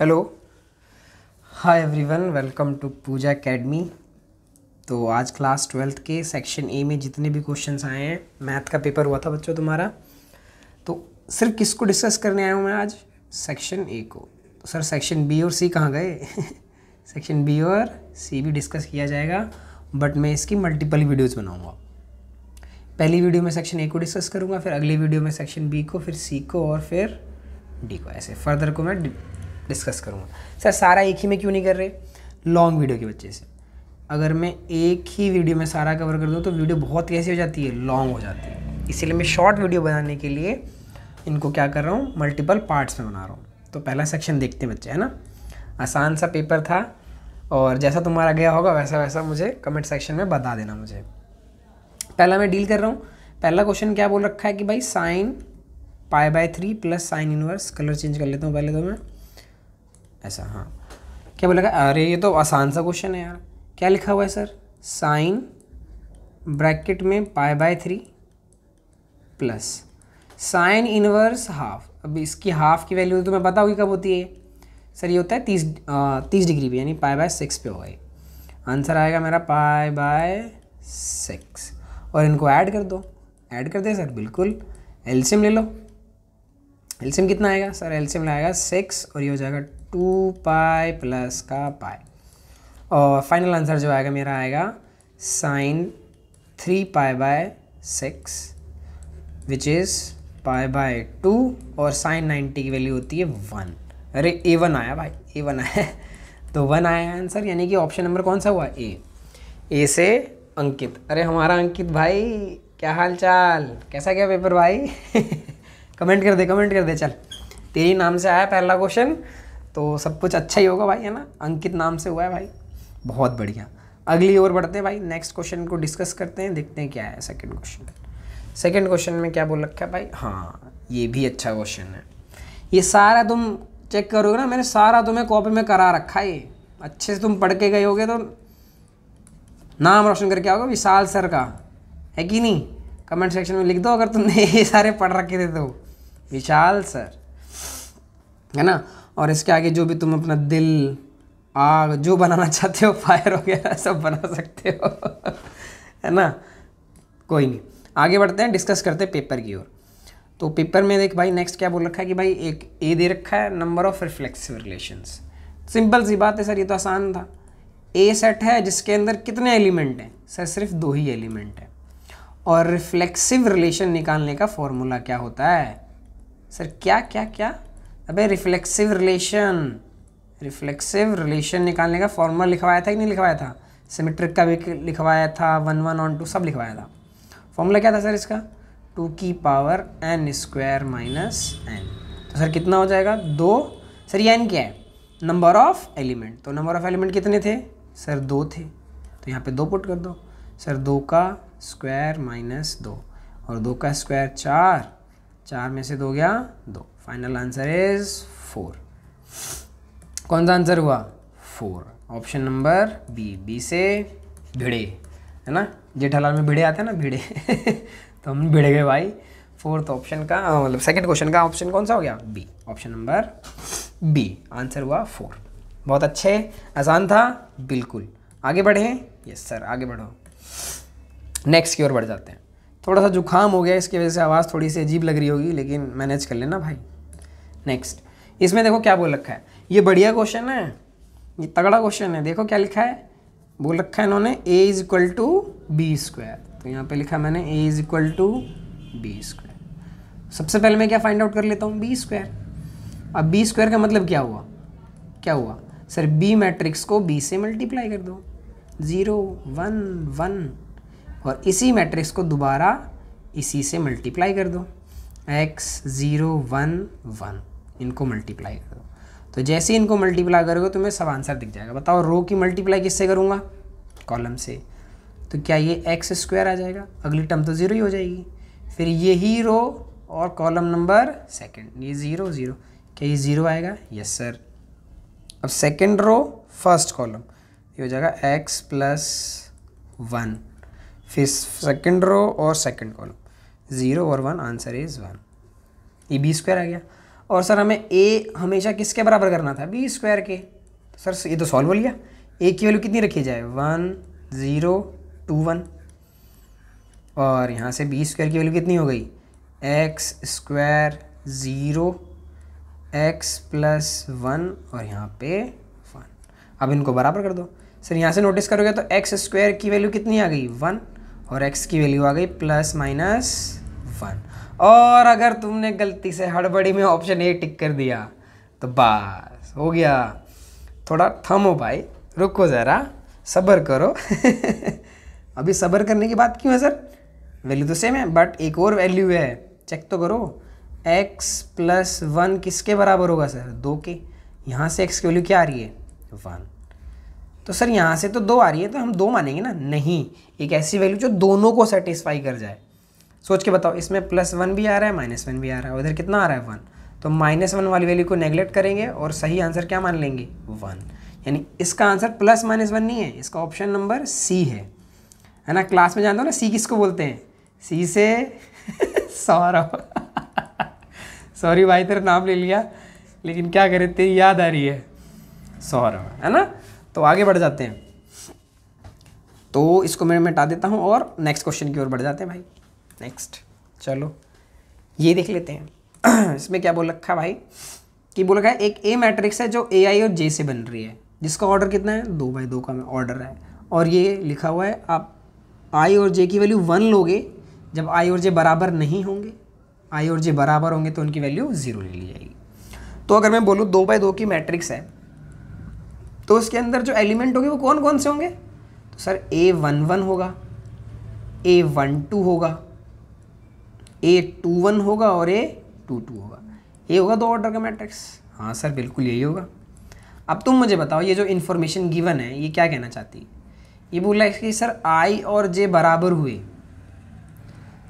Hello hi everyone welcome to Pooja academy तो आज class twelfth के सेक्शन ए में जितने भी क्वेश्चंस आए हैं मैथ का पेपर हुआ था बच्चों तुम्हारा तो सिर्फ किसको डिस्कस करने आया हूँ मैं आज सेक्शन ए को तो सर सेक्शन बी और सी कहाँ गए सेक्शन बी और सी भी डिस्कस किया जाएगा बट मैं इसकी मल्टीपल वीडियोज़ बनाऊँगा पहली वीडियो में सेक्शन ए को डिस्कस करूँगा फिर अगली वीडियो में सेक्शन बी को फिर सी को और फिर डी को ऐसे फर्दर को मैं डिस्कस करूँगा सर सारा एक ही में क्यों नहीं कर रहे लॉन्ग वीडियो के बच्चे से अगर मैं एक ही वीडियो में सारा कवर कर दूँ तो वीडियो बहुत कैसी हो जाती है लॉन्ग हो जाती है इसीलिए मैं शॉर्ट वीडियो बनाने के लिए इनको क्या कर रहा हूँ मल्टीपल पार्ट्स में बना रहा हूँ तो पहला सेक्शन देखते हैं बच्चे है ना आसान सा पेपर था और जैसा तुम्हारा गया होगा वैसा वैसा मुझे कमेंट सेक्शन में बता देना मुझे पहला मैं डील कर रहा हूँ पहला क्वेश्चन क्या बोल रखा है कि भाई sine pi by three plus sine inverse colour change कर लेता हूँ पहले तो मैं ऐसा हाँ क्या बोलेगा अरे ये तो आसान सा क्वेश्चन है यार क्या लिखा हुआ है सर साइन ब्रैकेट में pi by three plus sine inverse half अब इसकी हाफ की वैल्यू तो मैं पता होगी कब होती है सर ये होता है तीस तीस डिग्री पे यानी पाए बाय सिक्स पे होगा ये आंसर आएगा मेरा पाए बाय सिक्स और इनको ऐड कर दो ऐड कर दे सर बिल्कुल एल्सीम ले लो एल्सीम कितना आएगा सर एल्सियम आएगा सिक्स और ये हो जाएगा टू पाई प्लस का पाई और फाइनल आंसर जो आएगा मेरा आएगा sine three pi by six which is pi by two और साइन नाइन्टी की वैल्यू होती है वन अरे ए वन आया भाई ए वन आया तो वन आया आंसर यानी कि ऑप्शन नंबर कौन सा हुआ ए ए से अंकित अरे हमारा अंकित भाई क्या हाल चाल कैसा क्या पेपर भाई कमेंट कर दे कमेंट कर दे चल तेरी नाम से आया पहला क्वेश्चन तो सब कुछ अच्छा ही होगा भाई है ना अंकित नाम से हुआ है भाई बहुत बढ़िया अगली ओर बढ़ते हैं भाई नेक्स्ट क्वेश्चन को डिस्कस करते हैं देखते हैं क्या है सेकंड क्वेश्चन सेकंड क्वेश्चन में क्या बोल रखा है भाई हाँ ये भी अच्छा क्वेश्चन है ये सारा तुम चेक करोगे ना मैंने सारा तुम्हें कॉपी में करा रखा है ये अच्छे से तुम पढ़ के गए होगे तो नाम रोशन करके आओगे विशाल सर का है कि नहीं कमेंट सेक्शन में लिख दो अगर तुमने ये सारे पढ़ रखे थे तो विशाल सर है ना और इसके आगे जो भी तुम अपना दिल आग जो बनाना चाहते हो फायर वगैरह सब बना सकते हो है ना कोई नहीं आगे बढ़ते हैं डिस्कस करते हैं पेपर की ओर तो पेपर में देख भाई नेक्स्ट क्या बोल रखा है कि भाई एक ए दे रखा है number of reflexive relations simple सी बात है सर ये तो आसान था ए सेट है जिसके अंदर कितने एलिमेंट हैं सर सिर्फ दो ही एलिमेंट हैं और रिफ्लेक्सिव रिलेशन निकालने का फॉर्मूला क्या होता है सर क्या क्या क्या अबे रिफ्लेक्सिव रिलेशन रिफ्लेक्सिव रिलेशन निकालने का फॉर्मूला लिखवाया था कि नहीं लिखवाया था सिमेट्रिक का भी लिखवाया था वन वन ऑन टू सब लिखवाया था फॉर्मूला क्या था सर इसका टू की power n square minus n तो सर कितना हो जाएगा दो सर ये एन क्या है नंबर ऑफ एलिमेंट तो नंबर ऑफ एलिमेंट कितने थे सर दो थे तो यहाँ पे दो पुट कर दो सर दो का स्क्वायर माइनस दो और दो का स्क्वायर चार चार में से दो गया दो फाइनल आंसर इज फोर कौन सा आंसर हुआ four option number B B से भिड़े है ना जेठालाल में भिड़े आते हैं ना भिड़े तो हम भिड़ गए भाई फोर्थ ऑप्शन का हाँ, मतलब सेकंड क्वेश्चन का ऑप्शन कौन सा हो गया B option number B answer हुआ फोर बहुत अच्छे आसान था बिल्कुल आगे बढ़े यस सर आगे बढ़ो नेक्स्ट की ओर बढ़ जाते हैं थोड़ा सा जुकाम हो गया इसकी वजह से आवाज़ थोड़ी सी अजीब लग रही होगी लेकिन मैनेज कर लेना भाई नेक्स्ट इसमें देखो क्या बोल रखा है ये बढ़िया क्वेश्चन है ये तगड़ा क्वेश्चन है देखो क्या लिखा है बोल रखा है इन्होंने A is equal to B square तो यहाँ पे लिखा मैंने A is equal to B square सबसे पहले मैं क्या फाइंड आउट कर लेता हूँ बी स्क्वायर अब बी स्क्वायर का मतलब क्या हुआ क्या हुआ सर बी मैट्रिक्स को बी से मल्टीप्लाई कर दो ज़ीरो वन वन और इसी मैट्रिक्स को दोबारा इसी से मल्टीप्लाई कर दो एक्स ज़ीरो वन वन इनको मल्टीप्लाई करो तो जैसे इनको मल्टीप्लाई करोगे तुम्हें सब आंसर दिख जाएगा बताओ रो की मल्टीप्लाई किससे करूँगा कॉलम से तो क्या ये एक्स स्क्वायर आ जाएगा अगली टर्म तो ज़ीरो ही हो जाएगी फिर यही रो और कॉलम नंबर सेकंड ये ज़ीरो ज़ीरो क्या ये ज़ीरो आएगा यस सर अब सेकंड रो फर्स्ट कॉलम ये हो जाएगा एक्स प्लस वन फिर सेकंड रो और सेकंड कॉलम ज़ीरो और वन आंसर इज़ वन ये बी स्क्वायर आ गया और सर हमें ए हमेशा किसके बराबर करना था बी स्क्वायर के सर ये तो सॉल्व हो लिया ए की वैल्यू कितनी रखी जाए वन ज़ीरो टू वन और यहाँ से बी स्क्वायर की वैल्यू कितनी हो गई x square zero x plus one और यहाँ पे वन अब इनको बराबर कर दो सर यहाँ से नोटिस करोगे तो एक्स स्क्वायर की वैल्यू कितनी आ गई वन और एक्स की वैल्यू आ गई प्लस माइनस फन और अगर तुमने गलती से हड़बड़ी में ऑप्शन ए टिक कर दिया तो बस हो गया थोड़ा थमो भाई रुको ज़रा सब्र करो अभी सब्र करने की बात क्यों है सर वैल्यू तो सेम है बट एक और वैल्यू है चेक तो करो x प्लस वन किसके बराबर होगा सर दो के यहाँ से x की वैल्यू क्या आ रही है वन तो सर यहाँ से तो दो आ रही है तो हम दो मानेंगे ना नहीं एक ऐसी वैल्यू जो दोनों को सेटिस्फाई कर जाए सोच के बताओ इसमें प्लस वन भी आ रहा है माइनस वन भी आ रहा है उधर कितना आ रहा है वन तो माइनस वन वाली वैल्यू को नेग्लेक्ट करेंगे और सही आंसर क्या मान लेंगे वन यानी इसका आंसर प्लस माइनस वन नहीं है इसका ऑप्शन नंबर सी है है ना क्लास में जानते हो ना सी किसको बोलते हैं सी से सौरभ सॉरी भाई तेरा नाम ले लिया लेकिन क्या करे तेरी याद आ रही है सौरभ है ना तो आगे बढ़ जाते हैं तो इसको मैं मिटा देता हूँ और नेक्स्ट क्वेश्चन की ओर बढ़ जाते हैं भाई नेक्स्ट चलो ये देख लेते हैं इसमें क्या बोल रखा भाई कि बोला है एक ए मैट्रिक्स है जो ए आई और जे से बन रही है जिसका ऑर्डर कितना है दो बाई दो का ऑर्डर है और ये लिखा हुआ है आप आई और जे की वैल्यू वन लोगे जब आई और जे बराबर नहीं होंगे आई और जे बराबर होंगे तो उनकी वैल्यू ज़ीरो ले ली जाएगी तो अगर मैं बोलूँ दो बाई दो की मैट्रिक्स है तो उसके अंदर जो एलिमेंट होंगे वो कौन कौन से होंगे तो सर ए वन वन होगा ए वन टू होगा ए टू वन होगा और ए टू टू होगा ये होगा दो ऑर्डर का मैट्रिक्स हाँ सर बिल्कुल यही होगा अब तुम मुझे बताओ ये जो इन्फॉर्मेशन गिवन है ये क्या कहना चाहती है ये बोला है कि सर आई और जे बराबर हुए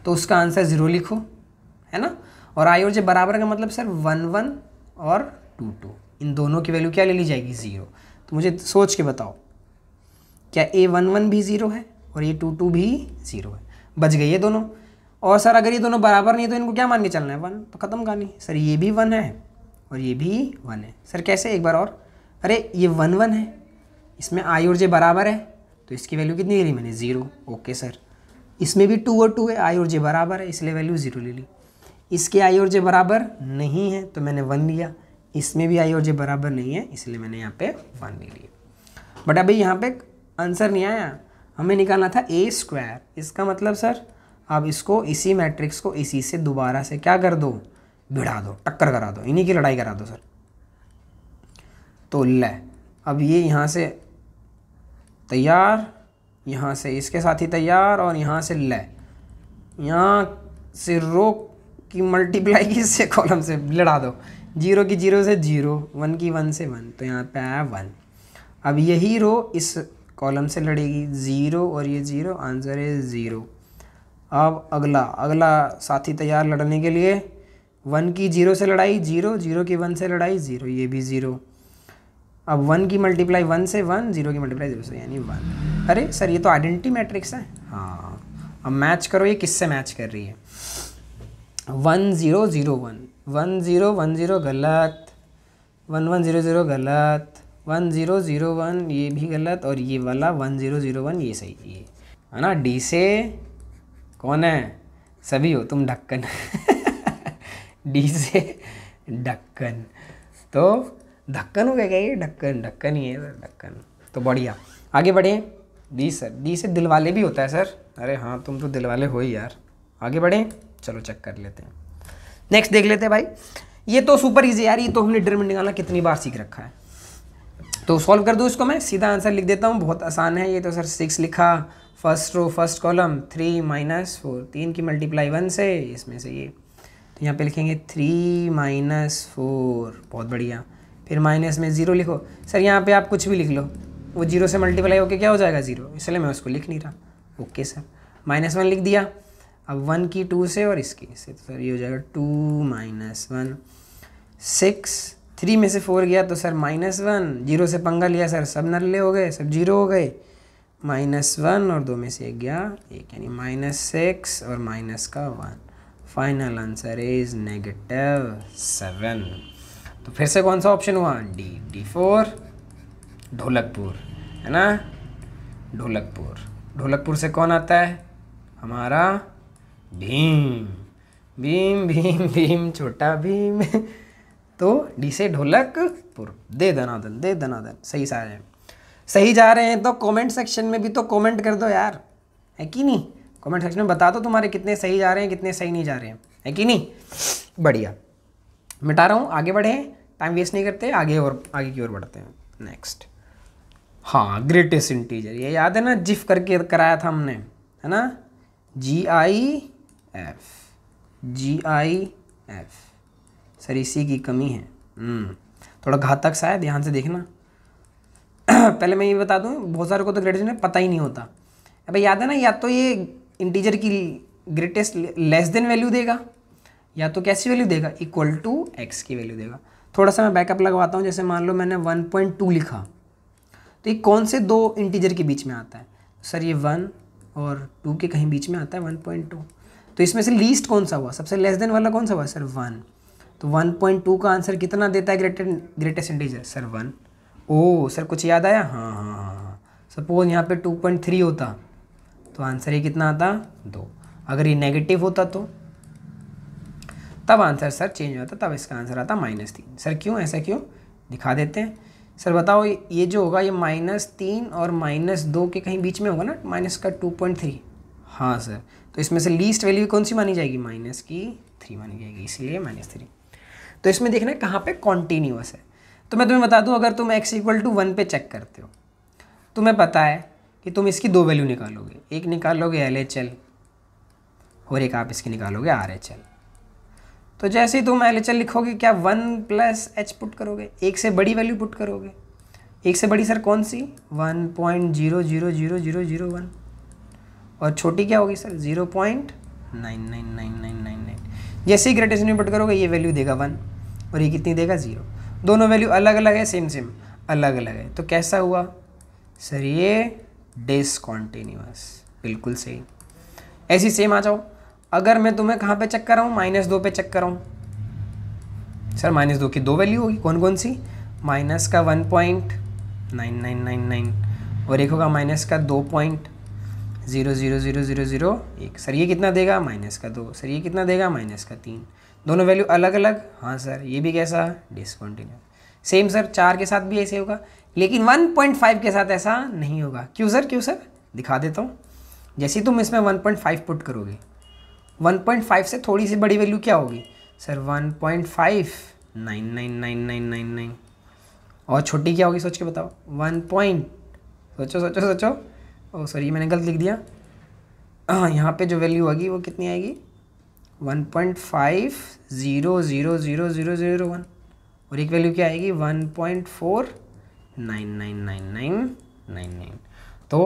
तो उसका आंसर ज़ीरो लिखो है ना और आई और जे बराबर का मतलब सर वन वन और टू टू इन दोनों की वैल्यू क्या ले ली जाएगी ज़ीरो तो मुझे सोच के बताओ क्या ए वन वन भी ज़ीरो है और ए टू टू भी ज़ीरो है बच गई है दोनों और सर अगर ये दोनों बराबर नहीं तो इनको क्या मान के चलना है वन तो ख़त्म कहानी सर ये भी वन है और ये भी वन है सर कैसे एक बार और अरे ये वन वन है इसमें आई और जे बराबर है तो इसकी वैल्यू कितनी ले ली मैंने ज़ीरो ओके सर इसमें भी टू और टू है आई और जे बराबर है इसलिए वैल्यू ज़ीरो ले ली इसके आई और जे बराबर नहीं है तो मैंने वन लिया इसमें भी आई और जे बराबर नहीं है इसलिए मैंने यहाँ पे वन ले लिया बट अभी यहाँ पे आंसर नहीं आया हमें निकालना था ए स्क्वायर इसका मतलब सर अब इसको इसी मैट्रिक्स को इसी से दोबारा से क्या कर दो भिड़ा दो टक्कर करा दो इन्हीं की लड़ाई करा दो सर तो ले अब ये यहाँ से तैयार यहाँ से इसके साथ ही तैयार और यहाँ से ले यहाँ से रो की मल्टीप्लाई इससे से कॉलम से लड़ा दो जीरो की जीरो से जीरो वन की वन से वन तो यहाँ पे आया वन अब यही रो इस कॉलम से लड़ेगी ज़ीरो और ये ज़ीरो आंसर है ज़ीरो अब अगला अगला साथी तैयार लड़ने के लिए वन की जीरो से लड़ाई जीरो जीरो की वन से लड़ाई जीरो ये भी ज़ीरो अब वन की मल्टीप्लाई वन से वन जीरो की मल्टीप्लाई जीरो से यानी वन अरे सर ये तो आइडेंटिटी मैट्रिक्स है हाँ अब मैच करो ये किससे मैच कर रही है one zero zero one one zero one zero गलत वन वन ज़ीरो ज़ीरो गलत वन ज़ीरो ज़ीरो वन ये भी गलत और ये वाला वन ज़ीरो ज़ीरो वन ये सही है ना डी से कौन है सभी हो तुम ढक्कन डी से ढक्कन तो ढक्कन हो गया क्या ये ढक्कन ढक्कन ही है सर ढक्कन तो बढ़िया आगे बढ़े डी सर डी से दिलवाले भी होता है सर अरे हाँ तुम तो दिलवाले हो ही यार आगे बढ़े चलो चेक कर लेते हैं नेक्स्ट देख लेते हैं भाई ये तो सुपर इजी यार ये तो हमने डिटरमिनेंट निकालना कितनी बार सीख रखा है तो सॉल्व कर दूँ इसको मैं सीधा आंसर लिख देता हूँ बहुत आसान है ये तो सर सिक्स लिखा first row first column three minus four तीन की मल्टीप्लाई वन से इसमें से ये तो यहाँ पे लिखेंगे थ्री माइनस फोर बहुत बढ़िया फिर माइनस में ज़ीरो लिखो सर यहाँ पे आप कुछ भी लिख लो वो जीरो से मल्टीप्लाई होकर क्या हो जाएगा ज़ीरो इसलिए मैं उसको लिख नहीं रहा ओके सर माइनस वन लिख दिया अब वन की टू से और इसकी से तो सर ये हो जाएगा two minus one six three में से फोर गया तो सर माइनस वन जीरो से पंगा लिया सर सब नरले हो गए सब जीरो हो गए माइनस वन और दो में से एक गया एक यानी माइनस सिक्स और माइनस का one final answer is negative seven तो फिर से कौन सा ऑप्शन हुआ डी डी फोर ढोलकपुर है ना ढोलकपुर ढोलकपुर से कौन आता है हमारा भीम भीम भीम भीम छोटा भीम तो डी से ढोलकपुर दे दनादन दे दनादन सही सारे हैं सही जा रहे हैं तो कमेंट सेक्शन में भी तो कमेंट कर दो यार है कि नहीं कमेंट सेक्शन में बता दो तुम्हारे कितने सही जा रहे हैं कितने सही नहीं जा रहे हैं है कि नहीं बढ़िया मिटा रहा हूँ आगे बढ़े टाइम वेस्ट नहीं करते आगे और आगे की ओर बढ़ते हैं नेक्स्ट हाँ ग्रेटेस्ट इंटीजर ये याद है ना जिफ करके कराया था हमने है ना G I F G I F sir इसी की कमी है हम्म, थोड़ा घातक सा है ध्यान से देखना पहले मैं ये बता दूँ बहुत सारे को तो ग्रेटेस्ट पता ही नहीं होता अब याद है ना या तो ये इंटीजर की ग्रेटेस्ट लेस देन वैल्यू देगा या तो कैसी वैल्यू देगा इक्वल टू एक्स की वैल्यू देगा थोड़ा सा मैं बैकअप लगवाता हूँ जैसे मान लो मैंने 1.2 लिखा तो ये कौन से दो इंटीजर के बीच में आता है सर ये वन और टू के कहीं बीच में आता है 1.2 तो इसमें से लीस्ट कौन सा हुआ सबसे लेस देन वाला कौन सा हुआ सर वन तो 1.2 का आंसर कितना देता है greater greatest integer sir one ओ सर कुछ याद आया हाँ हाँ हाँ हाँ सपोज यहाँ पे 2.3 होता तो आंसर ये कितना आता दो अगर ये नेगेटिव होता तो तब आंसर सर चेंज होता तब इसका आंसर आता माइनस तीन सर क्यों ऐसा क्यों दिखा देते हैं सर बताओ ये जो होगा ये माइनस तीन और माइनस दो के कहीं बीच में होगा ना माइनस का टू पॉइंट थ्री हाँ सर तो इसमें से लीस्ट वैल्यू कौन सी मानी जाएगी माइनस की थ्री मानी जाएगी इसलिए माइनस थ्री तो इसमें देखना है कहाँ पे कॉन्टीन्यूस है तो मैं तुम्हें बता दूँ अगर तुम एक्स इक्वल टू वन पे चेक करते हो तुम्हें पता है कि तुम इसकी दो वैल्यू निकालोगे एक निकालोगे एल एच एल और एक आप इसकी निकालोगे आर एच एल तो जैसे ही तुम एल एच एल लिखोगे क्या वन प्लस एच पुट करोगे एक से बड़ी वैल्यू पुट करोगे एक से बड़ी सर कौन सी one point zero zero zero zero zero one और छोटी क्या होगी sir zero point nine nine nine nine nine nine जैसे ही ग्रेटेस्ट इन्वर्ट करोगे ये वैल्यू देगा वन और ये कितनी देगा ज़ीरो दोनों वैल्यू अलग अलग है सेम सेम अलग अलग है तो कैसा हुआ सर ये डिसकॉन्टीन्यूस बिल्कुल सही ऐसी सेम आ जाओ अगर मैं तुम्हें कहाँ पे चेक कर रहा हूँ माइनस दो पे चेक कर रहा हूँ सर माइनस दो की दो वैल्यू होगी कौन कौन सी माइनस का one point nine nine nine nine और एक होगा माइनस का दो point zero zero zero zero zero एक सर ये कितना देगा माइनस का दो सर ये कितना देगा माइनस का तीन दोनों वैल्यू अलग अलग हाँ सर ये भी कैसा डिसकॉन्टिन्यू सेम सर चार के साथ भी ऐसे होगा लेकिन 1.5 के साथ ऐसा नहीं होगा क्यों सर क्यों सर दिखा देता हूँ जैसे तुम इसमें 1.5 पुट करोगे 1.5 से थोड़ी सी बड़ी वैल्यू क्या होगी सर 1.5 नाइन और छोटी क्या होगी सोच के बताओ वन पॉइंट सोचो सोचो सोचो ओ सॉरी मैंने गलत लिख दिया हाँ, यहाँ पे जो वैल्यू आएगी वो कितनी आएगी one point five zero zero zero zero zero one और एक वैल्यू क्या आएगी one point four nine nine nine nine nine nine तो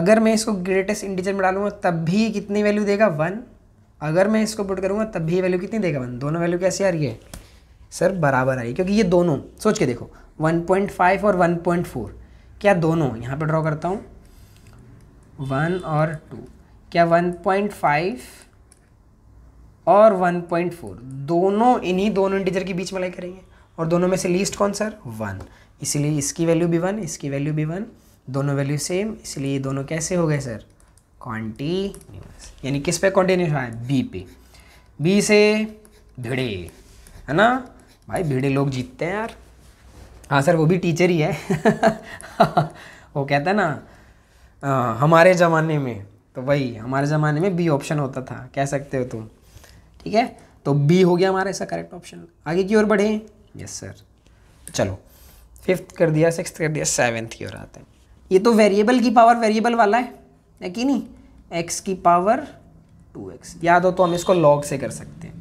अगर मैं इसको ग्रेटेस्ट इंटीजर में डालूंगा तब भी कितनी वैल्यू देगा वन अगर मैं इसको पुट करूँगा तब भी वैल्यू कितनी देगा वन दोनों वैल्यू कैसी आ रही है सर बराबर आई क्योंकि ये दोनों सोच के देखो 1.5 और 1.4 क्या दोनों यहाँ पे ड्रॉ करता हूँ वन और टू क्या वन पॉइंट फाइव और वन पॉइंट फोर दोनों इन्हीं दोनों इंटीजर के बीच मलाई करेंगे और दोनों में से लीस्ट कौन सर वन इसीलिए इसकी वैल्यू भी वन इसकी वैल्यू भी वन दोनों वैल्यू सेम इसलिए दोनों कैसे हो गए सर कॉन्टीन्यूस यानी किस पे कॉन्टीन्यूस है बी पे बी से भिड़े है ना भाई भिड़े लोग जीतते हैं यार हाँ सर वो भी टीचर ही है वो कहता है ना आ, हमारे ज़माने में तो वही हमारे ज़माने में बी ऑप्शन होता था कह सकते हो तुम ठीक है तो बी हो गया हमारा ऐसा करेक्ट ऑप्शन आगे की ओर बढ़े यस सर चलो फिफ्थ कर दिया सिक्स कर दिया सेवन्थ की ओर आते हैं ये तो वेरिएबल की पावर वेरिएबल वाला है है कि नहीं एक्स की पावर टू एक्स याद हो तो हम इसको लॉग से कर सकते हैं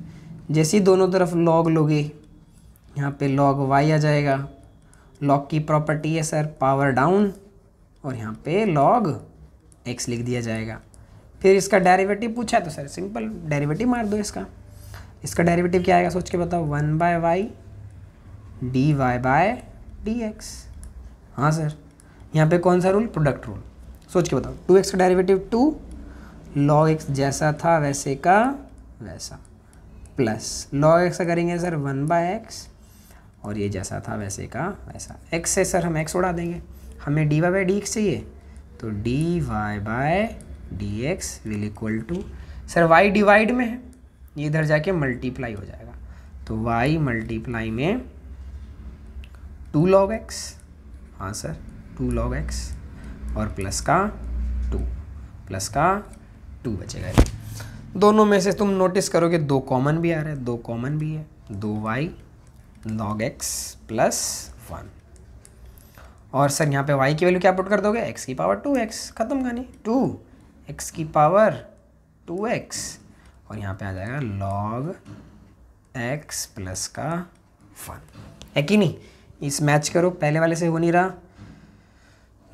जैसे ही दोनों तरफ लॉग लोगे यहाँ पे लॉग वाई आ जाएगा लॉग की प्रॉपर्टी है सर पावर डाउन और यहाँ पे log x लिख दिया जाएगा फिर इसका डेरिवेटिव पूछा है तो सर सिंपल डेरिवेटिव मार दो इसका इसका डेरिवेटिव क्या आएगा सोच के बताओ one by y d Y by D x हाँ सर यहाँ पे कौन सा रूल प्रोडक्ट रूल सोच के बताओ टू एक्स का डेरिवेटिव टू लॉग एक्स जैसा था वैसे का वैसा प्लस लॉग एक्स करेंगे सर वन बाय एक्स और ये जैसा था वैसे का वैसा एक्स से सर हम एक्स उड़ा देंगे हमें d y by d x चाहिए तो d Y by D x will equal to sir y divide में है ये इधर जाके मल्टीप्लाई हो जाएगा तो वाई मल्टीप्लाई में टू लॉग एक्स हाँ सर टू लॉग एक्स और प्लस का टू प्लस का टू बचेगा दोनों में से तुम नोटिस करोगे दो कॉमन भी आ रहा है दो कॉमन भी है दो y log x plus one और सर यहाँ पे वाई की वैल्यू क्या पुट कर दोगे एक्स की पावर टू एक्स खत्म कहानी टू एक्स की पावर टू एक्स और यहाँ पे आ जाएगा लॉग एक्स प्लस का वन है कि नहीं इस मैच करो पहले वाले से हो नहीं रहा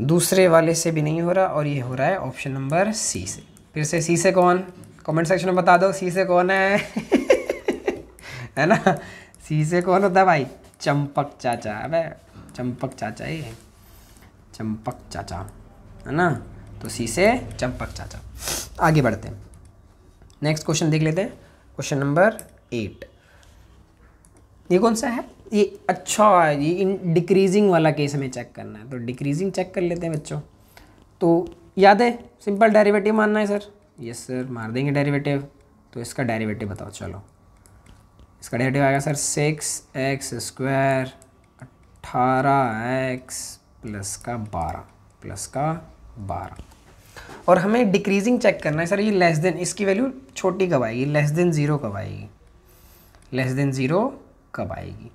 दूसरे वाले से भी नहीं हो रहा और ये हो रहा है ऑप्शन नंबर सी से फिर से सी से कौन कमेंट सेक्शन में बता दो सी से कौन है है ना सी से कौन होता है भाई चंपक चाचा अब चंपक चाचा ही है चंपक चाचा है ना तो सी से चंपक चाचा आगे बढ़ते हैं नेक्स्ट क्वेश्चन देख लेते हैं क्वेश्चन नंबर एट ये कौन सा है ये अच्छा ये इन डिक्रीजिंग वाला केस हमें चेक करना है तो डिक्रीजिंग चेक कर लेते हैं बच्चों तो याद है सिंपल डेरिवेटिव मानना है सर यस सर मार देंगे डेरिवेटिव तो इसका डेरिवेटिव बताओ चलो इसका डेरिवेटिव आएगा सर सिक्स एक्स स्क्वायर अट्ठारह एक्स प्लस का बारह प्लस का बारह और हमें डिक्रीजिंग चेक करना है सर ये लेस देन इसकी वैल्यू छोटी कब आएगी लेस देन ज़ीरो कब आएगी लेस देन ज़ीरो कब आएगी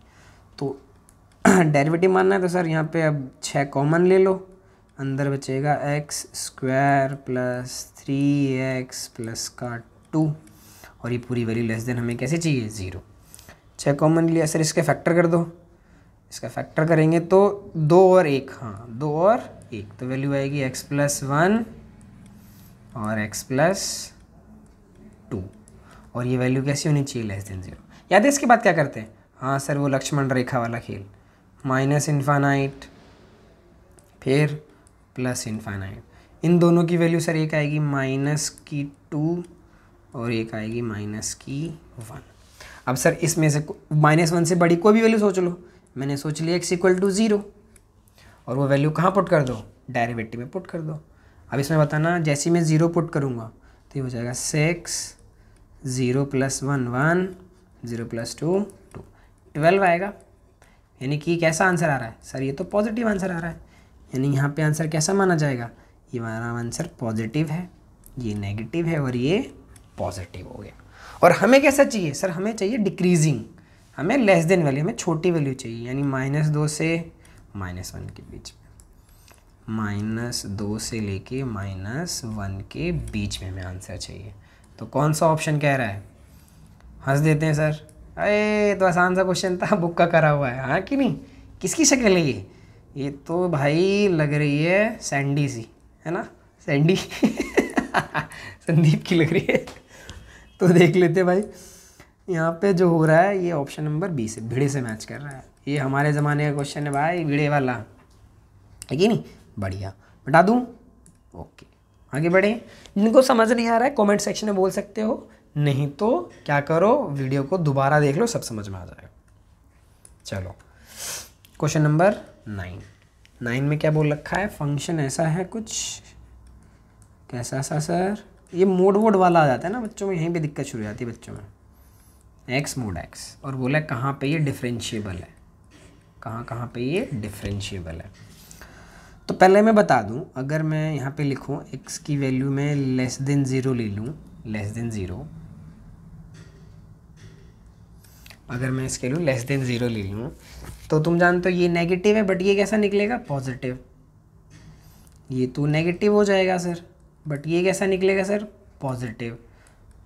तो डेरिवेटिव मानना है तो सर यहाँ पे अब छः कॉमन ले लो अंदर बचेगा x square plus three x plus का टू और ये पूरी वैल्यू लेस देन हमें कैसे चाहिए ज़ीरो छः कॉमन लिया सर इसके फैक्टर कर दो इसका फैक्टर करेंगे तो दो और एक हाँ दो और एक तो वैल्यू आएगी एक्स प्लस वन और एक्स प्लस टू और ये वैल्यू कैसी होनी चाहिए लेस देन ज़ीरो याद है इसके बाद क्या करते हैं हाँ सर वो लक्ष्मण रेखा वाला खेल माइनस इन्फानाइट फिर प्लस इन्फानाइट इन दोनों की वैल्यू सर एक आएगी माइनस की टू और एक आएगी माइनस की वन अब सर इसमें से माइनस वन से बड़ी कोई भी वैल्यू सोच लो मैंने सोच लिया एक्स इक्वल टू ज़ीरो और वो वैल्यू कहाँ पुट कर दो डायरेवेटिव में पुट कर दो अब इसमें बताना जैसे मैं ज़ीरो पुट करूँगा तो ये हो जाएगा six zero plus one one zero plus two two twelve आएगा यानी कि कैसा आंसर आ रहा है सर ये तो पॉजिटिव आंसर आ रहा है यानी यहाँ पे आंसर कैसा माना जाएगा ये हमारा आंसर पॉजिटिव है ये नेगेटिव है और ये पॉजिटिव हो गया और हमें कैसा चाहिए सर हमें चाहिए डिक्रीजिंग हमें लेस देन वैल्यू हमें छोटी वैल्यू चाहिए यानी माइनस दो से माइनस वन के बीच में माइनस दो से लेके माइनस वन के बीच में हमें आंसर चाहिए तो कौन सा ऑप्शन कह रहा है हंस देते हैं सर अरे तो आसान सा क्वेश्चन था बुक का करा हुआ है हाँ कि नहीं किसकी शक्ल है ये ये तो भाई लग रही है सैंडी सी है ना सैंडी संदीप की लग रही है तो देख लेते भाई यहाँ पे जो हो रहा है ये ऑप्शन नंबर बी से भिड़े से मैच कर रहा है ये हमारे ज़माने का क्वेश्चन है भाई भिड़े वाला है कि नहीं बढ़िया बता दूँ ओके आगे बढ़े जिनको समझ नहीं आ रहा है कमेंट सेक्शन में बोल सकते हो नहीं तो क्या करो वीडियो को दोबारा देख लो सब समझ में आ जाएगा चलो क्वेश्चन नंबर नाइन नाइन में क्या बोल रखा है फंक्शन ऐसा है कुछ कैसा सा सर ये मोड वोड वाला आ जाता है ना बच्चों में यहीं पे दिक्कत शुरू हो जाती है बच्चों में एक्स मोड एक्स और बोला कहाँ पे ये डिफ्रेंशिएबल है कहाँ कहाँ पे ये डिफ्रेंशिएबल है तो पहले मैं बता दूँ अगर मैं यहाँ पे लिखूँ एक्स की वैल्यू में लेस देन ज़ीरो ले लूँ लेस देन ज़ीरो अगर मैं इसके लूँ लेस देन ज़ीरो ले लूँ तो तुम जानते हो ये नेगेटिव है बट ये कैसा निकलेगा पॉजिटिव ये तो नेगेटिव हो जाएगा सर बट ये कैसा निकलेगा सर पॉजिटिव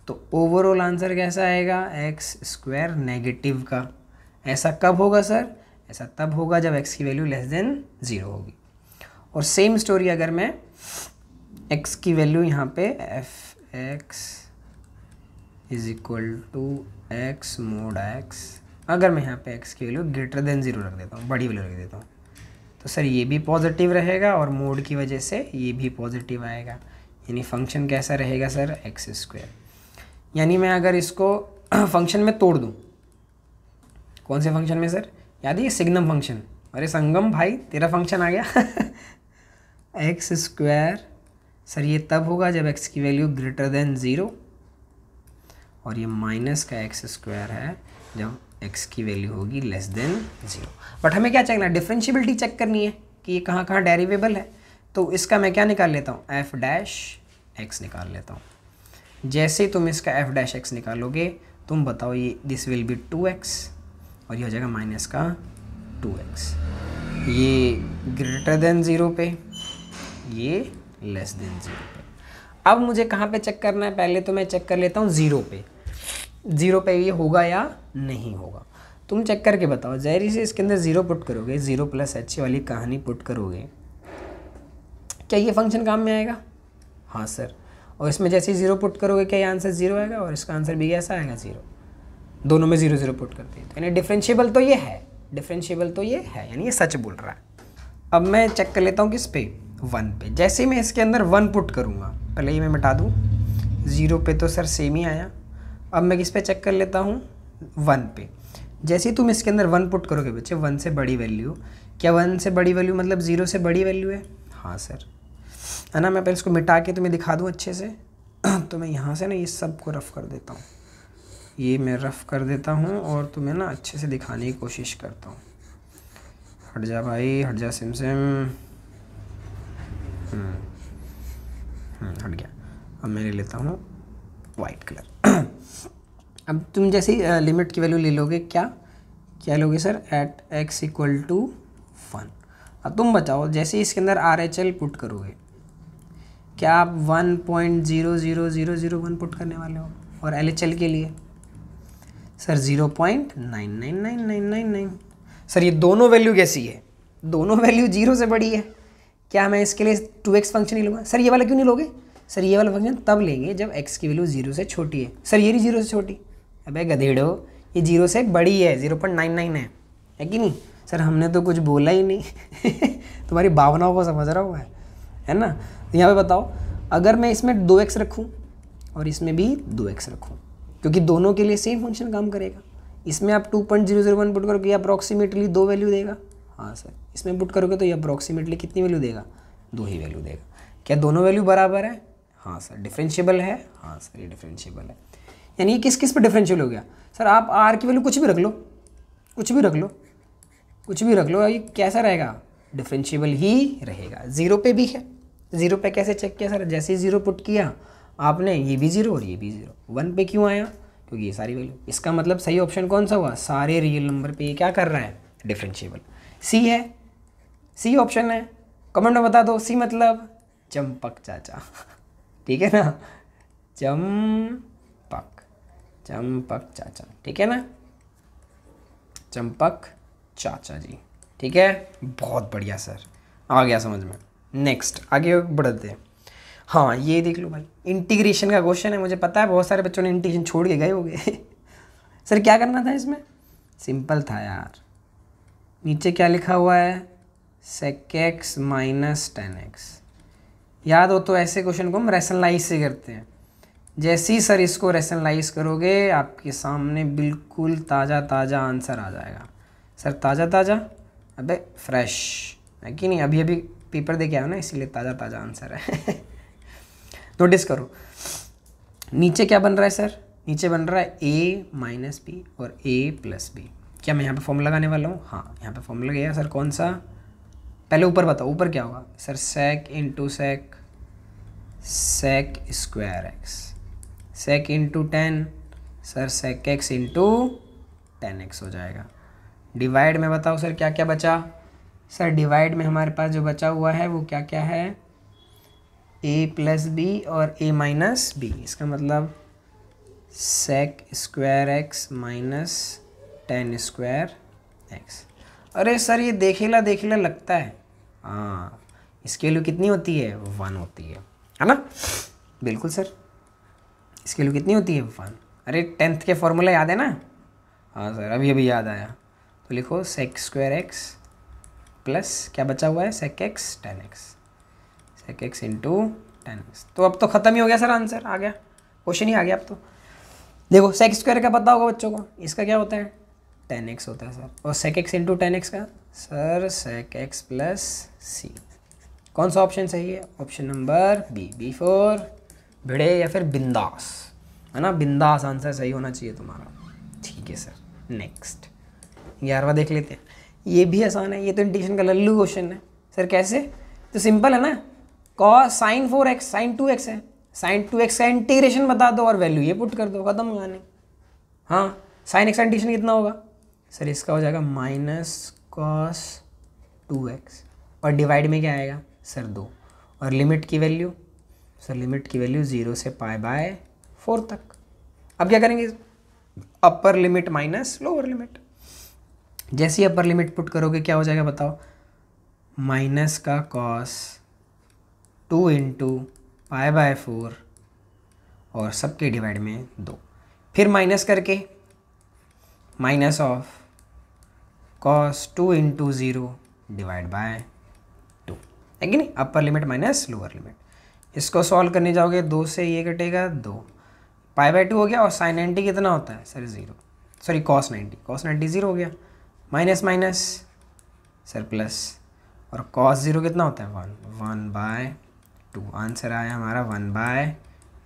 तो ओवरऑल आंसर कैसा आएगा एक्स स्क्वायर नेगेटिव का ऐसा कब होगा सर ऐसा तब होगा जब एक्स की वैल्यू लेस देन ज़ीरो होगी और सेम स्टोरी अगर मैं एक्स की वैल्यू यहाँ पे f x is equal to x mod x अगर मैं यहाँ पे एक्स की वैल्यू ग्रेटर देन ज़ीरो रख देता हूँ बड़ी वैल्यू रख देता हूँ तो सर ये भी पॉजिटिव रहेगा और मोड की वजह से ये भी पॉजिटिव आएगा यानी फंक्शन कैसा रहेगा सर एक्स स्क्वायर यानी मैं अगर इसको फंक्शन में तोड़ दूँ कौन से फंक्शन में सर याद ये सिग्नम फंक्शन अरे संगम भाई तेरा फंक्शन आ गया एक्स स्क्वायर सर ये तब होगा जब एक्स की वैल्यू ग्रेटर देन ज़ीरो और ये माइनस का एक्स स्क्वायर है जब एक्स की वैल्यू होगी लेस देन ज़ीरो बट हमें क्या चेक करना है डिफ्रेंशियबिलिटी चेक करनी है कि ये कहाँ कहाँ डेरिवेबल है तो इसका मैं क्या निकाल लेता हूँ एफ डैश एक्स निकाल लेता हूँ जैसे तुम इसका एफ डैश एक्स निकालोगे तुम बताओ ये this will be two x और ये हो जाएगा माइनस का टू एक्स ये ग्रेटर देन ज़ीरो पे ये लेस देन ज़ीरो पे अब मुझे कहाँ पे चेक करना है पहले तो मैं चेक कर लेता हूँ ज़ीरो पे ज़ीरो पे ये होगा या नहीं होगा तुम चेक करके बताओ जहरी से इसके अंदर ज़ीरो पुट करोगे ज़ीरो प्लस एच वाली कहानी पुट करोगे क्या ये फंक्शन काम में आएगा हाँ सर और इसमें जैसे ही ज़ीरो पुट करोगे क्या ये आंसर ज़ीरो आएगा और इसका आंसर भी कैसा आएगा ज़ीरो दोनों में ज़ीरो ज़ीरो पुट करते हैं तो यानी डिफ्रेंशियबल तो ये है डिफ्रेंशियबल तो ये है यानी ये सच बोल रहा है अब मैं चेक कर लेता हूँ किस पे वन पे जैसे ही मैं इसके अंदर वन पुट करूँगा पहले ही मैं मिटा दूँ ज़ीरो पे तो सर सेम ही आया अब मैं किस पे चेक कर लेता हूँ वन पे जैसे ही तुम इसके अंदर वन पुट करोगे बच्चे वन से बड़ी वैल्यू क्या वन से बड़ी वैल्यू मतलब ज़ीरो से बड़ी वैल्यू है हाँ सर है ना मैं पहले इसको मिटा के तुम्हें दिखा दूँ अच्छे से तो मैं यहाँ से ना ये सब को रफ़ कर देता हूँ ये मैं रफ़ कर देता हूँ और तुम्हें ना अच्छे से दिखाने की कोशिश करता हूँ हट जा भाई हट जा सिम सिम हम्म, हम्म, हट गया अब मैं ले लेता हूँ वाइट कलर अब तुम जैसे ही लिमिट की वैल्यू ले लोगे क्या क्या लोगे sir at x equal to one अब तुम बचाओ जैसे इसके अंदर आर एच एल पुट करोगे क्या आप one point zero zero zero zero one put करने वाले हो और एल एच एल के लिए sir zero point nine nine nine nine nine nine sir ये दोनों वैल्यू कैसी है दोनों वैल्यू जीरो से बड़ी है क्या मैं इसके लिए टू एक्स फंक्शन ही लूँगा सर ये वाला क्यों नहीं लोगे सर ये वाला फंक्शन तब लेंगे जब एक्स की वैल्यू जीरो से छोटी है सर ये भी जीरो से छोटी अब गधेड़ो ये जीरो से बड़ी है जीरो पॉइंट नाइन नाइन है है कि नहीं सर हमने तो कुछ बोला ही नहीं तुम्हारी भावनाओं को समझ रहा हुआ है है ना तो यहाँ पे बताओ अगर मैं इसमें दो एक्स रखूँ और इसमें भी दो एक्स रखूँ क्योंकि दोनों के लिए सेम फंक्शन काम करेगा इसमें आप two point zero zero one put करोगे अप्रॉक्सीमेटली दो वैल्यू देगा हाँ सर इसमें पुट करोगे तो ये अप्रॉक्सीमेटली कितनी वैल्यू देगा दो ही वैल्यू देगा क्या दोनों वैल्यू बराबर है हाँ सर डिफ्रेंशियबल है हाँ सर ये डिफ्रेंशियबल है यानी ये किस किस पर डिफ्रेंशियल हो गया सर आप आर की वैल्यू कुछ भी रख लो कुछ भी रख लो कुछ भी रख लो ये कैसा रहेगा डिफ्रेंशियबल ही रहेगा ज़ीरो पे भी है ज़ीरो पे कैसे चेक किया सर जैसे ही ज़ीरो पुट किया आपने ये भी ज़ीरो और ये भी ज़ीरो वन पे क्यों आया क्योंकि ये सारी वैल्यू इसका मतलब सही ऑप्शन कौन सा हुआ सारे रियल नंबर पे ये क्या कर रहा है डिफ्रेंशियबल सी है सी ऑप्शन है कमेंट में बता दो सी मतलब चंपक चाचा ठीक है ना चंपक चंपक चाचा ठीक है ना चंपक चाचा जी ठीक है बहुत बढ़िया सर आ गया समझ में नेक्स्ट आगे बढ़ते हैं हाँ ये देख लो भाई इंटीग्रेशन का क्वेश्चन है मुझे पता है बहुत सारे बच्चों ने इंटीग्रेशन छोड़ के गए हो गए सर क्या करना था इसमें सिंपल था यार नीचे क्या लिखा हुआ है sec x minus tan x याद हो तो ऐसे क्वेश्चन को हम रेशनलाइज से करते हैं जैसे ही सर इसको रेशनलाइज करोगे आपके सामने बिल्कुल ताज़ा ताज़ा आंसर आ जाएगा सर ताज़ा ताज़ा अबे फ्रेश है कि नहीं अभी अभी पेपर दे के आया ना इसीलिए ताज़ा ताज़ा आंसर है नोटिस करो नीचे क्या बन रहा है सर नीचे बन रहा है ए माइनस बी और ए प्लस बी क्या मैं यहाँ पे फॉर्म लगाने वाला हूँ हाँ यहाँ पे फॉर्म लगेगा सर कौन सा पहले ऊपर बताओ ऊपर क्या होगा sir sec into sec sec square x sec into tan sir sec x into tan x हो जाएगा डिवाइड में बताओ सर क्या क्या बचा सर डिवाइड में हमारे पास जो बचा हुआ है वो क्या क्या है ए प्लस बी और ए माइनस बी इसका मतलब sec square x minus tan square x अरे सर ये देखेला देखेला लगता है हाँ इसके लिए कितनी होती है वन होती है है ना बिल्कुल सर इसके लिए कितनी होती है वन अरे टेंथ के फॉर्मूला याद है ना हाँ सर अभी अभी याद आया तो लिखो सेक्स स्क्वायर एक्स प्लस क्या बचा हुआ है sec x tan x sec x into tan x तो अब तो ख़त्म ही हो गया सर आंसर आ गया क्वेश्चन ही आ गया अब तो देखो सेक स्क्वायर का पता होगा बच्चों को इसका क्या होता है टेन एक्स होता है सर और sec x into tan x का sir sec x plus c कौन सा ऑप्शन सही है option number B B four भिड़े या फिर बिंदास है ना बिंदास आंसर सही होना चाहिए तुम्हारा ठीक है सर नेक्स्ट ग्यारहवा देख लेते हैं ये भी आसान है ये तो इंटीग्रेशन का लल्लू क्वेश्चन है सर कैसे तो सिंपल है ना cos sine four x sine two x है साइन टू एक्स का इंटीग्रेशन बता दो और वैल्यू ये पुट कर दो खत्म जाने हाँ साइन एक्स का इंटीग्रेशन कितना होगा सर इसका हो जाएगा माइनस कॉस टू एक्स और डिवाइड में क्या आएगा सर दो और लिमिट की वैल्यू सर लिमिट की वैल्यू ज़ीरो से पाए बाय फोर तक अब क्या करेंगे upper limit minus lower limit जैसे ही अपर लिमिट पुट करोगे क्या हो जाएगा बताओ माइनस का cos two into pi by four और सबके डिवाइड में दो फिर माइनस करके minus of cos two into zero divide by two है कि नहीं upper limit minus lower limit इसको सॉल्व करने जाओगे दो से ये कटेगा दो पाई बाय टू हो गया और साइन नाइन्टी कितना होता है sir zero sorry cos ninety cos ninety zero हो गया माइनस माइनस सर प्लस और कॉस ज़ीरो कितना होता है one one by two answer आया हमारा one by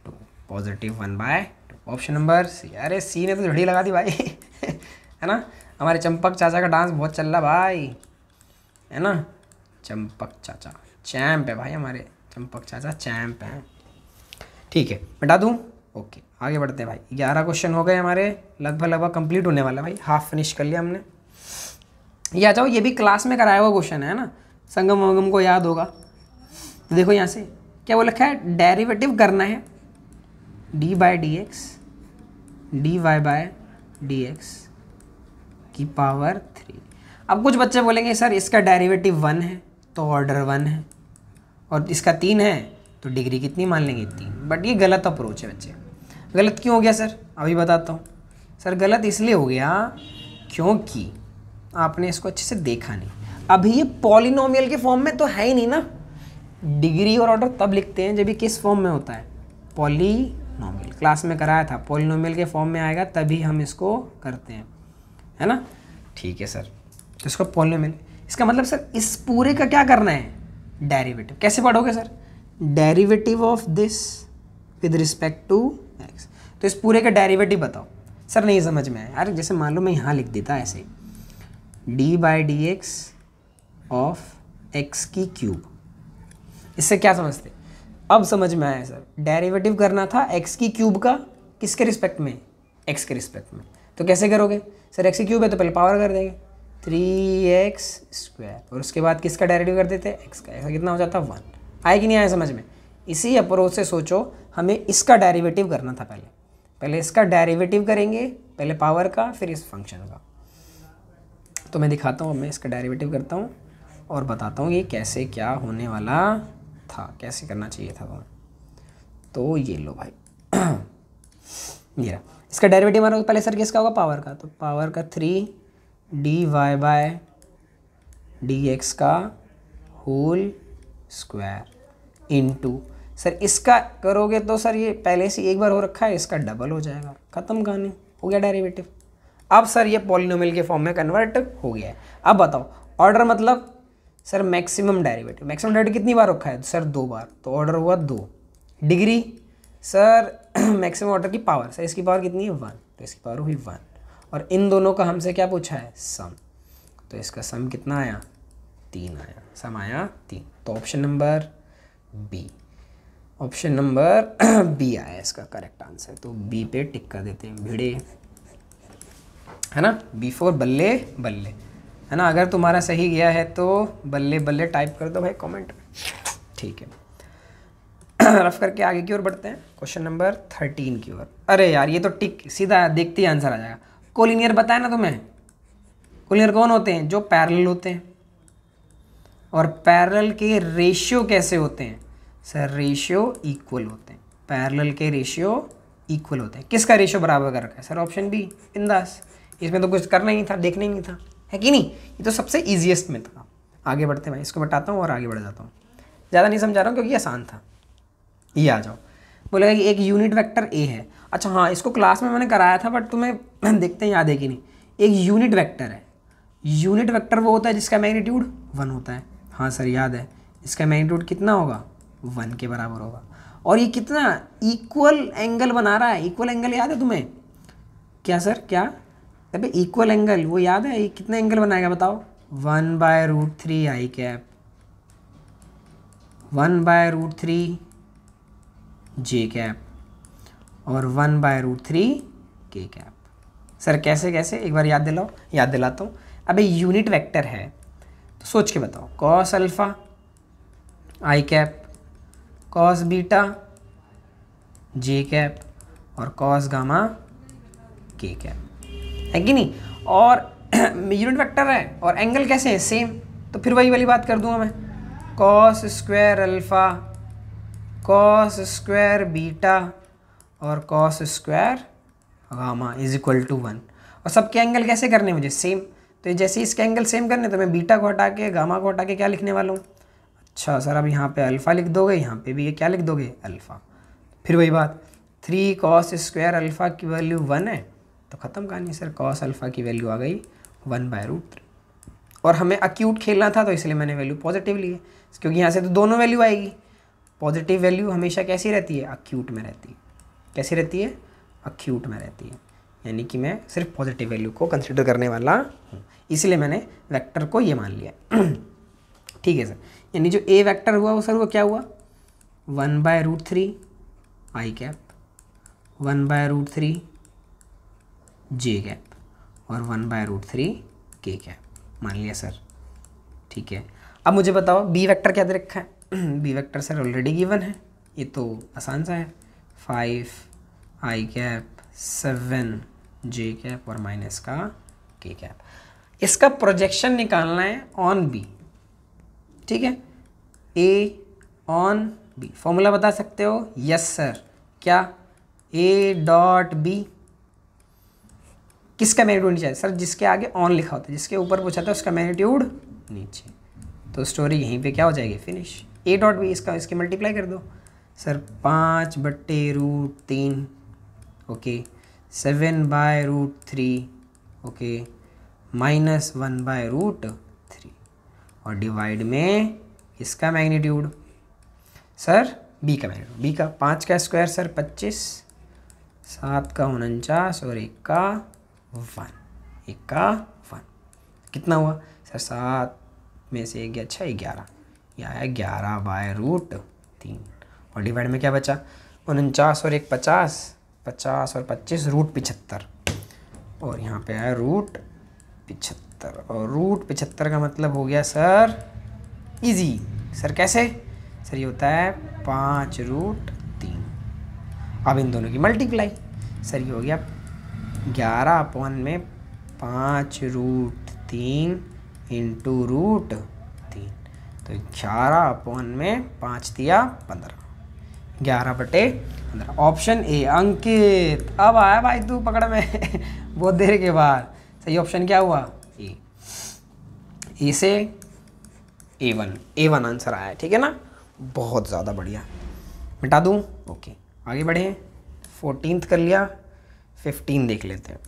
two positive one by two option number C अरे सी ने तो झड़ी लगा दी भाई है ना हमारे चंपक चाचा का डांस बहुत चल रहा भाई है ना चंपक चाचा चैम्प है भाई हमारे चंपक चाचा चैम्प हैं ठीक है मिटा दूँ ओके आगे बढ़ते हैं भाई ग्यारह क्वेश्चन हो गए हमारे लगभग लगभग कंप्लीट होने वाला भाई हाफ फिनिश कर लिया हमने या जाओ ये भी क्लास में कराया हुआ क्वेश्चन है ना संगम वंगम को याद होगा तो देखो यहाँ से क्या वो लिखा है डेरिवेटिव करना है d by D x d Y by D x की पावर थ्री अब कुछ बच्चे बोलेंगे सर इसका डेरिवेटिव वन है तो ऑर्डर वन है और इसका तीन है तो डिग्री कितनी मान लेंगे तीन बट ये गलत अप्रोच है बच्चे गलत क्यों हो गया सर अभी बताता हूँ सर गलत इसलिए हो गया क्योंकि आपने इसको अच्छे से देखा नहीं अभी ये पॉलिनोमियल के फॉर्म में तो है ही नहीं ना डिग्री और ऑर्डर तब लिखते हैं जब ये किस फॉर्म में होता है पॉलिनोमियल क्लास में कराया था पॉलिनोमियल के फॉर्म में आएगा तभी हम इसको करते हैं है ना ठीक है सर तो इसको पॉलिनोमियल इसका मतलब सर इस पूरे का क्या करना है डेरिवेटिव कैसे पढ़ोगे sir derivative of this with respect to x तो इस पूरे का डेरिवेटिव बताओ सर नहीं समझ में आया यार जैसे मान लो मैं यहाँ लिख देता ऐसे ही d by d x of x की क्यूब इससे क्या समझते अब समझ में आया सर डेरिवेटिव करना था एक्स की क्यूब का किसके रिस्पेक्ट में एक्स के रिस्पेक्ट में तो कैसे करोगे सर एक्स की क्यूब है तो पहले पावर कर देंगे थ्री एक्स स्क्वायर और उसके बाद किसका डायरेटिव कर देते हैं एक्स का ऐसा कितना हो जाता है वन आया कि नहीं आया समझ में इसी अप्रोच से सोचो हमें इसका डेरिवेटिव करना था पहले पहले इसका डेरिवेटिव करेंगे पहले पावर का फिर इस फंक्शन का तो मैं दिखाता हूँ अब मैं इसका डेरिवेटिव करता हूँ और बताता हूँ ये कैसे क्या होने वाला था कैसे करना चाहिए था तुम्हें तो ये लो भाई ये रहा इसका डेरिवेटिव हमारा पहले सर किसका होगा पावर का तो पावर का three D Y by D X का होल स्क्वायर इनटू सर इसका करोगे तो सर ये पहले से एक बार हो रखा है इसका डबल हो जाएगा ख़त्म कहानी हो गया डेरिवेटिव अब सर ये पॉलिनोमियल के फॉर्म में कन्वर्ट हो गया है अब बताओ ऑर्डर मतलब sir maximum derivative maximum derivative कितनी बार रखा है सर दो बार तो ऑर्डर हुआ दो डिग्री सर मैक्सिमम ऑर्डर की पावर सर इसकी पावर कितनी है वन तो इसकी पावर हुई वन और इन दोनों का हमसे क्या पूछा है सम तो इसका सम कितना आया तीन आया सम आया तीन तो option number B option number B आया इसका करेक्ट आंसर तो बी पे टिक कर देते हैं भिड़े है ना बिफोर बल्ले बल्ले है ना अगर तुम्हारा सही गया है तो बल्ले बल्ले टाइप कर दो भाई कमेंट ठीक है रफ करके आगे की ओर बढ़ते हैं क्वेश्चन नंबर थर्टीन की ओर अरे यार ये तो टिक सीधा देखते ही आंसर आ जाएगा कोलिनियर बताया ना तुम्हें कोलिनियर कौन होते हैं जो पैरल होते हैं और पैरल के रेशियो कैसे होते हैं सर रेशियो इक्वल होते हैं पैरल के रेशियो इक्वल होते हैं किसका रेशियो बराबर कर रखा है सर ऑप्शन बी इंदास इसमें तो कुछ करना ही नहीं था देखना ही नहीं था है कि नहीं ये तो सबसे ईजिएस्ट में था आगे बढ़ते मैं इसको बटाता हूँ और आगे बढ़ जाता हूँ ज़्यादा नहीं समझा रहा हूँ क्योंकि आसान था ये आ जाओ बोलेगा कि एक यूनिट वैक्टर ए है अच्छा हाँ इसको क्लास में मैंने कराया था बट तुम्हें देखते हैं याद है कि नहीं एक यूनिट वैक्टर है यूनिट वैक्टर वो होता है जिसका मैग्नीट्यूड वन होता है हाँ सर याद है इसका मैग्नीट्यूड कितना होगा वन के बराबर होगा और ये कितना इक्वल एंगल बना रहा है इक्वल एंगल याद है तुम्हें क्या सर क्या अबे इक्वल एंगल वो याद है कितना एंगल बनाएगा बताओ one by root three I cap one by root three J cap और one by root three K cap sir कैसे कैसे एक बार याद दिलाओ याद दिलाता हूँ अबे यूनिट वेक्टर है तो सोच के बताओ cos alpha I cap cos beta J cap और कॉस गामा के कैप है कि नहीं और यूनिट वेक्टर है और एंगल कैसे है सेम तो फिर वही वाली बात कर दूंगा मैं cos square alpha cos square beta और cos square gamma is equal to one और सबके एंगल कैसे करने मुझे सेम तो जैसे इसके एंगल सेम करने तो मैं बीटा को हटा के गामा को हटा के क्या लिखने वाला हूँ अच्छा सर अब यहाँ पे अल्फ़ा लिख दोगे यहाँ पे भी ये क्या लिख दोगे अल्फ़ा फिर वही बात थ्री कॉस स्क्वायर अल्फ़ा की वैल्यू वन है तो ख़त्म कहानी सर कॉस अल्फ़ा की वैल्यू आ गई वन बाय रूट थ्री और हमें अक्यूट खेलना था तो इसलिए मैंने वैल्यू पॉजिटिव ली है क्योंकि यहाँ से तो दोनों वैल्यू आएगी पॉजिटिव वैल्यू हमेशा कैसी रहती है अक्यूट में रहती है कैसी रहती है अक्यूट में रहती है यानी कि मैं सिर्फ पॉजिटिव वैल्यू को कंसिडर करने वाला हूँ इसलिए मैंने वैक्टर को ये मान लिया ठीक है सर यानी जो ए वैक्टर हुआ वो सर वो क्या हुआ one by root three I cap one by root three J cap और one by root three K cap मान लिया सर ठीक है अब मुझे बताओ बी वेक्टर क्या दे रखा है B vector sir already given है ये तो आसान सा है five I cap seven J cap और माइनस का के कैप इसका प्रोजेक्शन निकालना है ऑन बी ठीक है ए ऑन बी फॉर्मूला बता सकते हो यस सर क्या ए डॉट बी किसका मैग्नीट्यूड नीचे सर जिसके आगे ऑन लिखा होता है जिसके ऊपर पूछा था उसका मैग्नीट्यूड नीचे तो स्टोरी यहीं पे क्या हो जाएगी फिनिश ए डॉट बी इसका इसके मल्टीप्लाई कर दो सर पाँच बट्टे रूट तीन okay seven by root three okay minus one by root three और डिवाइड में इसका मैग्नीट्यूड सर बी का मैग्नीट्यूड बी का पाँच का स्क्वायर सर पच्चीस सात का उनचास और एक का वन एक का वन कितना हुआ सर सात में से एक गया छः ग्यारह यह आया ग्यारह बाय रूट तीन और डिवाइड में क्या बचा उनचास और एक पचास पचास और पच्चीस रूट पिछहत्तर और यहाँ पे आया रूट पिछहत्तर और रूट पिछहत्तर का मतलब हो गया सर इजी सर कैसे सर ये होता है पाँच रूट तीन अब इन दोनों की मल्टीप्लाई सर ये हो गया ग्यारह अपन में पाँच रूट तीन इंटू रूट तीन तो ग्यारह अपन में पाँच दिया पंद्रह ग्यारह बटे पंद्रह ऑप्शन ए अंकित अब आया भाई तू पकड़ में बहुत देर के बाद सही ऑप्शन क्या हुआ ए ए से A one A one answer आया ठीक है ना बहुत ज़्यादा बढ़िया मिटा दूँ ओके आगे बढ़े फोर्टीन कर लिया फिफ्टीन देख लेते हैं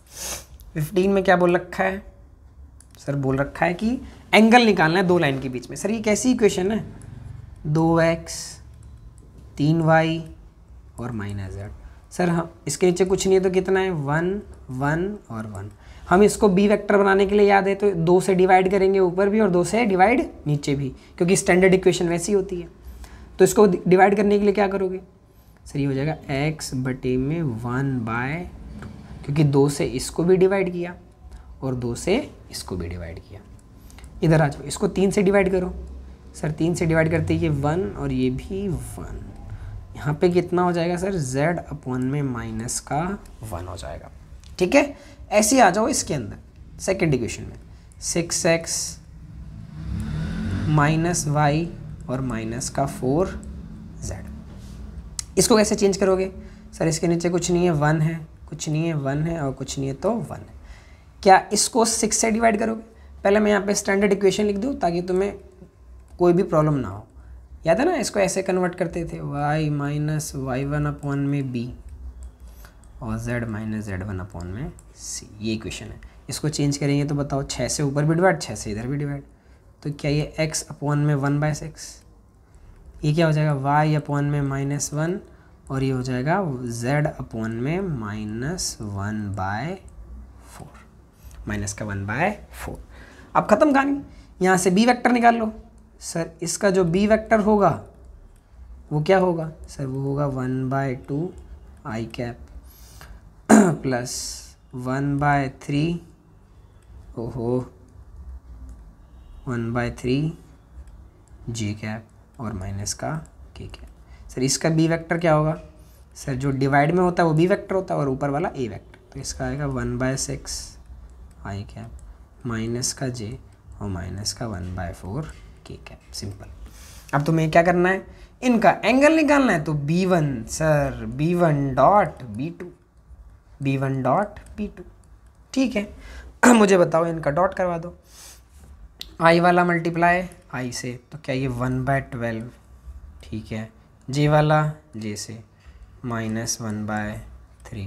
फिफ्टीन में क्या बोल रखा है सर बोल रखा है कि एंगल निकालना है दो लाइन के बीच में सर ये कैसी इक्वेशन है दो एक्स तीन वाई और माइनस जेड सर हम इसके नीचे कुछ नहीं है तो कितना है वन वन और वन हम इसको बी वेक्टर बनाने के लिए याद है तो दो से डिवाइड करेंगे ऊपर भी और दो से डिवाइड नीचे भी क्योंकि स्टैंडर्ड इक्वेशन वैसी होती है तो इसको डिवाइड करने के लिए क्या करोगे सर ये हो जाएगा एक्स बटे में वन बाय क्योंकि दो से इसको भी डिवाइड किया और दो से इसको भी डिवाइड किया इधर आ जाओ इसको तीन से डिवाइड करो सर तीन से डिवाइड करते ये वन और ये भी वन यहाँ पे कितना हो जाएगा सर जेड वन में माइनस का वन हो जाएगा ठीक है ऐसे ही आ जाओ इसके अंदर सेकेंड इक्वेशन में सिक्स एक्स माइनस वाई और माइनस का फोर जेड इसको कैसे चेंज करोगे सर इसके नीचे कुछ नहीं है वन है कुछ नहीं है वन है और कुछ नहीं है तो वन है क्या इसको सिक्स से डिवाइड करोगे पहले मैं यहाँ पे स्टैंडर्ड इक्वेशन लिख दूँ ताकि तुम्हें कोई भी प्रॉब्लम ना हो याद है ना इसको ऐसे कन्वर्ट करते थे Y minus Y one upon में बी और Z minus Z one upon में सी ये इक्वेशन है इसको चेंज करेंगे तो बताओ छः से ऊपर भी डिवाइड छः से इधर भी डिवाइड तो क्या ये एक्स अपॉन में वन बाय सिक्स ये क्या हो जाएगा वाई अपॉन में माइनस वन और ये हो जाएगा z अपॉन में minus one by four minus का वन बाय फोर अब ख़त्म कहानी यहाँ से b वेक्टर निकाल लो सर इसका जो b वेक्टर होगा वो क्या होगा सर वो होगा one by two I cap plus one by three ओहो one by three J cap और माइनस का के कैप सर इसका बी वैक्टर क्या होगा सर जो डिवाइड में होता है वो बी वैक्टर होता है और ऊपर वाला ए वैक्टर तो इसका आएगा one by six I cap minus का जे और माइनस का one by four K cap simple अब तुम्हें क्या करना है इनका एंगल निकालना है तो B one sir B one dot B two B one dot B two ठीक है मुझे बताओ इनका डॉट करवा दो आई वाला मल्टीप्लाई आई से तो क्या ये वन बाय ट्वेल्व ठीक है जे वाला जे से माइनस वन बाय थ्री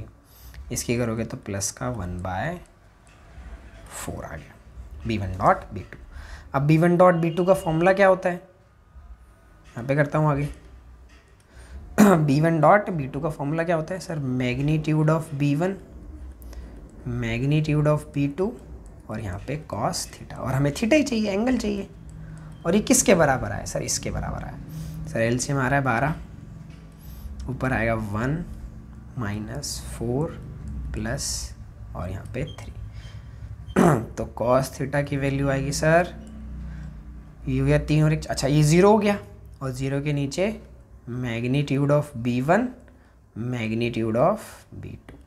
इसकी करोगे तो प्लस का वन बाय फोर आ गया B one dot B two अब B one dot B two का फॉर्मूला क्या होता है यहाँ पे करता हूँ आगे B one dot B two का फॉर्मूला क्या होता है sir magnitude of B one magnitude of B two और यहाँ पे कॉस थीटा और हमें थीटा ही चाहिए एंगल चाहिए और ये किसके बराबर आया सर इसके बराबर आया सर एलसीएम आ रहा है बारह ऊपर आएगा वन माइनस फोर प्लस और यहाँ पे थ्री तो कॉस थीटा की वैल्यू आएगी सर ये हो गया तीन और एक अच्छा ये ज़ीरो हो गया और ज़ीरो के नीचे magnitude of B one magnitude of B two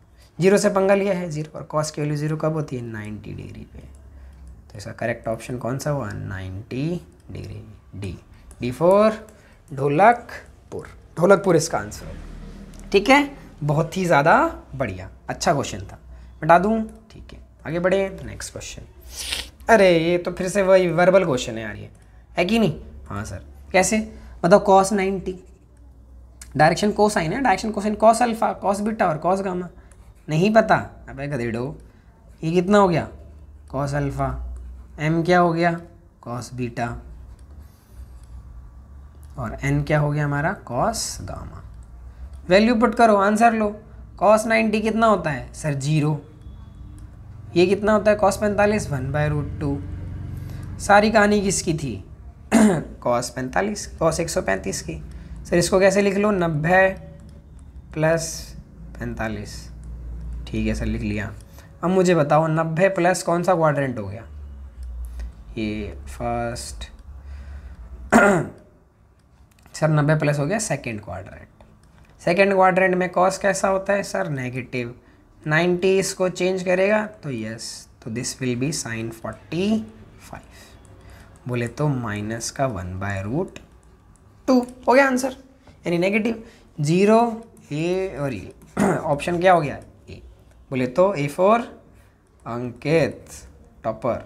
zero से पंगा लिया है जीरो और कॉस की वैल्यू जीरो कब होती है नाइन्टी डिग्री पे तो इसका करेक्ट ऑप्शन कौन सा हुआ ninety degree D D four Dholakpur Dholakpur इसका आंसर ठीक है बहुत ही ज़्यादा बढ़िया अच्छा क्वेश्चन था बता दूँ ठीक है आगे बढ़े नेक्स्ट क्वेश्चन अरे ये तो फिर से वही वर्बल क्वेश्चन है यार ये है कि नहीं हाँ सर कैसे मतलब कॉस नाइन्टी डायरेक्शन आई ना direction in cos alpha cos beta और कॉस गामा नहीं पता अब दे ये कितना हो गया कॉस अल्फा एम क्या हो गया कॉस बीटा और एन क्या हो गया हमारा कॉस गामा वैल्यू पुट करो आंसर लो कॉस नाइन्टी कितना होता है सर जीरो ये कितना होता है कॉस पैंतालीस वन बाय रूट टू सारी कहानी किसकी थी कॉस पैंतालीस कॉस एक सौ पैंतीस की सर इसको कैसे लिख लो नब्बे प्लस पैंतालीस ठीक है सर लिख लिया अब मुझे बताओ नब्बे प्लस कौन सा क्वाड्रेंट हो गया ये फर्स्ट सर नब्बे प्लस हो गया सेकेंड क्वाड्रेंट सेकेंड क्वाड्रेंट में कॉस कैसा होता है सर नेगेटिव नाइन्टी इसको चेंज करेगा तो यस तो this will be sine forty five बोले तो माइनस का वन बाय रूट टू हो गया आंसर यानी नेगेटिव जीरो ए और ये e। ऑप्शन क्या हो गया ए बोले तो A four Ankit topper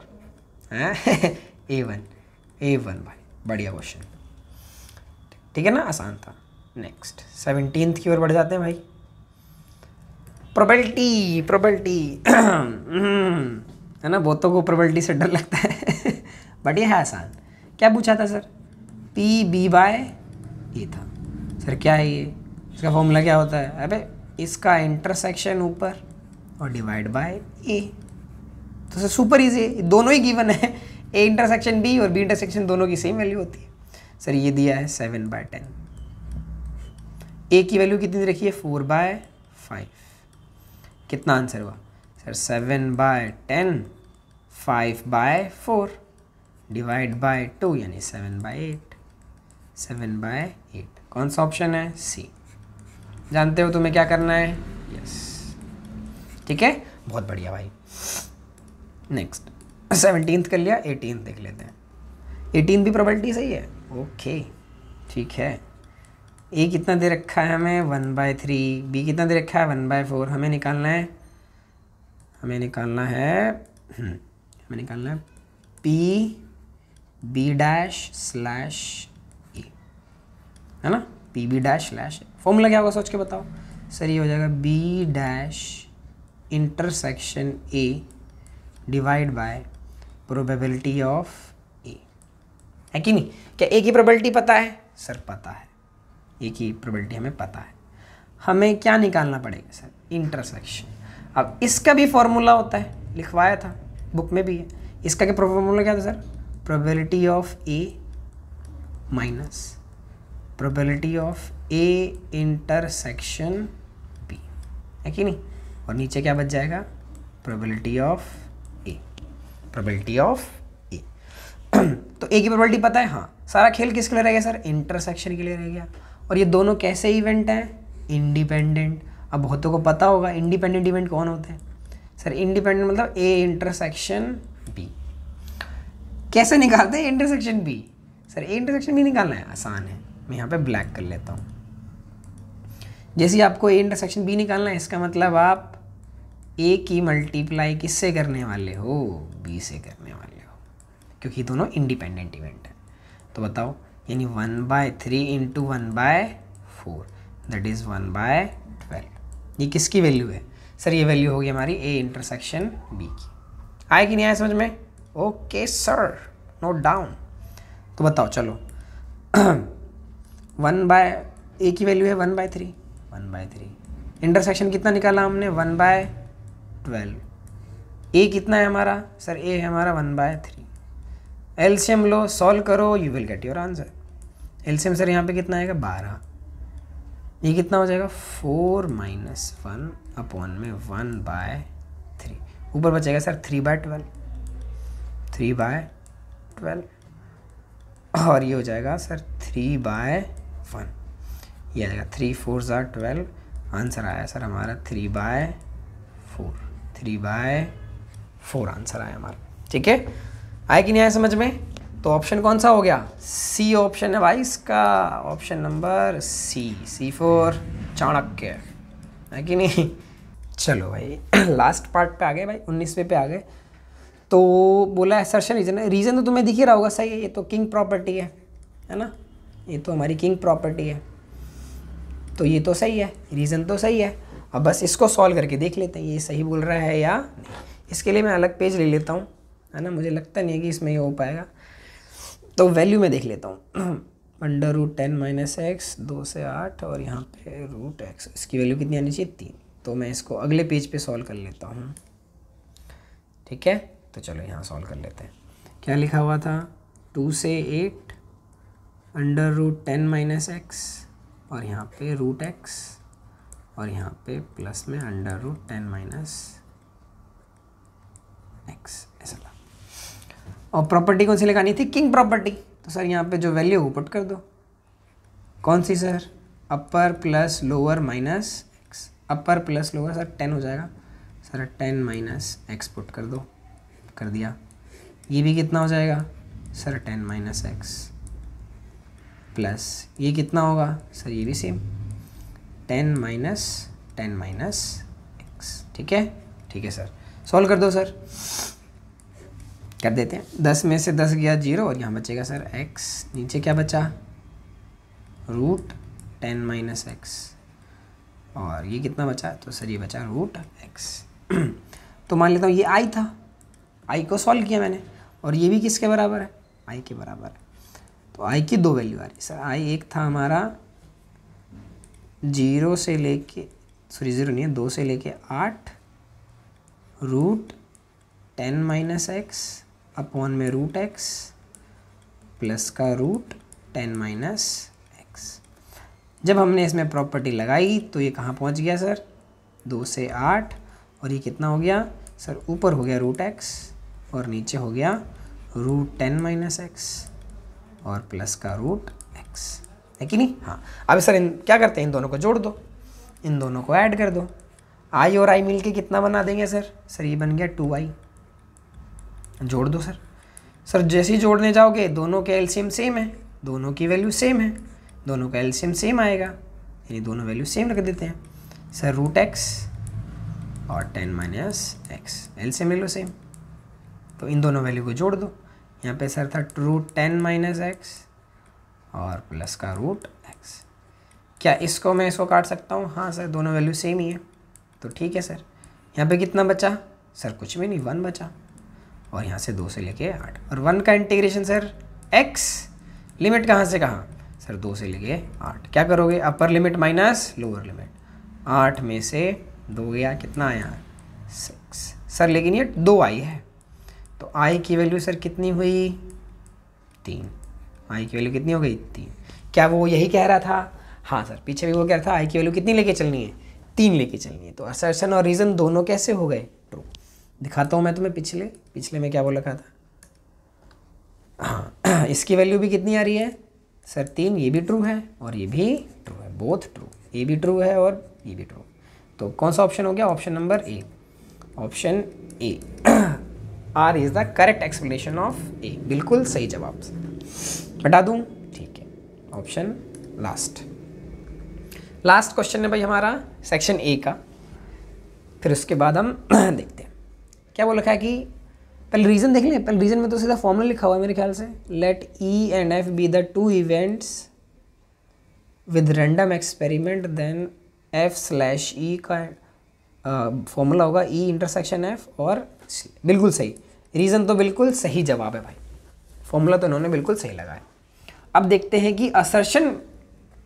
A one A one भाई बढ़िया क्वेश्चन ठीक है ना आसान था नेक्स्ट सेवनटीन की ओर बढ़ जाते हैं भाई प्रोबेबिलिटी प्रोबेबिलिटी है ना बहुतों को प्रोबेबिलिटी से डर लगता है बट ये है आसान क्या पूछा था sir P B by A था सर क्या है ये इसका फॉर्मूला क्या होता है अबे इसका इंटरसेक्शन ऊपर और डिवाइड बाय ए तो सर सुपर इजी दोनों ही गिवन है ए इंटरसेक्शन बी और बी इंटरसेक्शन दोनों की सेम वैल्यू होती है सर ये दिया है सेवन बाय टेन ए की वैल्यू कितनी रखी है फोर बाय फाइव कितना आंसर हुआ sir seven by ten five by four divide by two यानी seven by eight seven by eight कौन सा ऑप्शन है सी जानते हो तुम्हें क्या करना है यस ठीक है बहुत बढ़िया भाई नेक्स्ट सेवनटीन कर लिया एटीन देख लेते हैं एटीन भी प्रॉबलिटी सही है ओके ठीक है ए कितना दे रखा है हमें वन बाय थ्री बी कितना दे रखा है वन बाय फोर हमें निकालना है हमें निकालना है हम्म, हमें निकालना है P B dash slash A है ना P B dash slash formula क्या होगा सोच के बताओ सर ये हो जाएगा B dash intersection A divide by probability of है कि नहीं क्या ए की प्रोबेबिलिटी पता है सर पता है ए की प्रोबेबिलिटी हमें पता है हमें क्या निकालना पड़ेगा सर इंटरसेक्शन अब इसका भी फॉर्मूला होता है लिखवाया था बुक में भी है इसका क्या फॉर्मूला क्या था sir probability of A minus probability of A intersection B है कि नहीं और नीचे क्या बच जाएगा probability of A probability of A की प्रोबेबिलिटी पता है हाँ सारा खेल किसके लिए रह गया सर इंटरसेक्शन के लिए रह गया और ये दोनों कैसे इवेंट हैं इंडिपेंडेंट अब बहुतों को पता होगा इंडिपेंडेंट इवेंट कौन होते हैं सर इंडिपेंडेंट मतलब ए इंटरसेक्शन बी कैसे निकालते हैं intersection B sir A intersection B निकालना है आसान है मैं यहाँ पे ब्लैक कर लेता हूँ जैसे आपको ए इंटरसेक्शन बी निकालना है इसका मतलब आप ए की मल्टीप्लाई किससे करने वाले हो बी से कर क्योंकि दोनों इंडिपेंडेंट इवेंट हैं तो बताओ यानी one by three into one by four that is one by twelve ये किसकी वैल्यू है सर ये वैल्यू होगी हमारी ए इंटरसेक्शन बी की आए कि नहीं आए समझ में ओके सर नोट डाउन तो बताओ चलो वन बाय ए की वैल्यू है one by three one by three intersection कितना निकाला हमने वन बाय ट्वेल्व ए कितना है हमारा सर ए है हमारा वन बाय थ्री एल्शियम लो सॉल्व करो you will get your answer एल्शियम सर यहाँ पे कितना आएगा बारह ये कितना हो जाएगा फोर माइनस वन अपॉन में वन बाय थ्री ऊपर बचेगा sir three by twelve three by twelve और ये हो जाएगा सर थ्री बाय वन ये आ जाएगा थ्री फोर ज़ार ट्वेल्व आंसर आया सर हमारा three by four three by four answer आया हमारा ठीक है आए कि नहीं आए समझ में तो ऑप्शन कौन सा हो गया सी ऑप्शन है भाई इसका option number C C four Chanakya है कि नहीं चलो भाई लास्ट पार्ट पे आ गए भाई उन्नीसवें पे आ गए तो बोला है सर्शन रीजन है रीज़न तो तुम्हें दिख ही रहा होगा सही है ये तो किंग प्रॉपर्टी है है ना ये तो हमारी किंग प्रॉपर्टी है तो ये तो सही है रीज़न तो सही है अब बस इसको सॉल्व करके देख लेते हैं ये सही बोल रहा है या नहीं इसके लिए मैं अलग पेज ले लेता हूँ है ना मुझे लगता नहीं है कि इसमें ये हो पाएगा तो वैल्यू में देख लेता हूँ under root ten minus X दो से आठ और यहाँ पे रूट एक्स इसकी वैल्यू कितनी आनी चाहिए तीन तो मैं इसको अगले पेज पे सॉल्व कर लेता हूँ ठीक है तो चलो यहाँ सॉल्व कर लेते हैं क्या लिखा हुआ था टू से eight under root ten minus X और यहाँ पे रूट एक्स और यहाँ पे प्लस में under root ten minus X और प्रॉपर्टी कौन सी लगानी थी किंग प्रॉपर्टी तो सर यहाँ पे जो वैल्यू है वो पुट कर दो कौन सी sir upper plus lower minus X upper plus lower sir ten हो जाएगा sir ten minus X put कर दो कर दिया ये भी कितना हो जाएगा sir ten minus X plus ये कितना होगा सर ये भी same ten minus ten minus X ठीक है ठीक है सर सॉल्व कर दो सर कर देते हैं दस में से दस गया जीरो और यहाँ बचेगा सर एक्स नीचे क्या बचा रूट टेन माइनस एक्स और ये कितना बचा तो सर ये बचा रूट एक्स तो मान लेता हूँ ये आई था आई को सॉल्व किया मैंने और ये भी किसके बराबर है आई के बराबर है तो आई की दो वैल्यू आ रही सर आई एक था हमारा जीरो से लेके सॉरी जीरो नहीं है दो से लेके आठ root ten minus X upon में रूट एक्स प्लस का रूट टेन माइनस एक्स जब हमने इसमें प्रॉपर्टी लगाई तो ये कहाँ पहुँच गया सर दो से आठ और ये कितना हो गया सर ऊपर हो गया रूट एक्स और नीचे हो गया रूट टेन माइनस एक्स और प्लस का रूट एक्स है कि नहीं हाँ अब सर इन क्या करते हैं इन दोनों को जोड़ दो इन दोनों को ऐड कर दो आई और आई मिलके कितना बना देंगे सर सर ये बन गया टू आई जोड़ दो सर सर जैसे ही जोड़ने जाओगे दोनों के एल्शियम सेम है दोनों की वैल्यू सेम है दोनों का एल्शियम सेम आएगा यानी दोनों वैल्यू सेम रख देते हैं सर रूट एक्स और ten minus X same value same तो इन दोनों वैल्यू को जोड़ दो यहाँ पे सर था रूट टेन माइनस एक्स और प्लस का रूट एक्स क्या इसको मैं इसको काट सकता हूँ हाँ सर दोनों वैल्यू सेम ही है तो ठीक है सर यहाँ पे कितना बचा सर कुछ भी नहीं वन बचा और यहाँ से दो से लेके आठ और वन का इंटीग्रेशन सर एक्स लिमिट कहाँ से कहाँ सर दो से लेके आठ क्या करोगे upper limit minus lower limit आठ में से दो गया कितना आया सिक्स सर लेकिन ये दो आई है तो आई की वैल्यू सर कितनी हुई तीन आई की वैल्यू कितनी हो गई तीन क्या वो यही कह रहा था हाँ सर पीछे भी वो कह रहा था आई की वैल्यू कितनी लेके चलनी है तीन लेके चलनी है तो असर्शन और रीज़न दोनों कैसे हो गए दिखाता हूँ मैं तुम्हें पिछले पिछले में क्या बोला रखा था हाँ इसकी वैल्यू भी कितनी आ रही है सर तीन ये भी ट्रू है और ये भी ट्रू है बोथ ट्रू ये भी ट्रू है और ये भी ट्रू तो कौन सा ऑप्शन हो गया option number A option A R is the correct explanation of A बिल्कुल सही जवाब बता दूँ ठीक है ऑप्शन लास्ट लास्ट क्वेश्चन है भाई हमारा सेक्शन ए का फिर उसके बाद हम देखते हैं क्या बोल रखा है कि पहले रीज़न देख लें पहले रीज़न में तो सीधा फॉर्मूला लिखा हुआ है मेरे ख्याल से let E and F be the two events with random experiment then F slash E का फॉर्मूला होगा ई इंटरसेक्शन एफ और बिल्कुल सही रीज़न तो बिल्कुल सही जवाब है भाई फॉर्मूला तो इन्होंने बिल्कुल सही लगाया अब देखते हैं कि असर्शन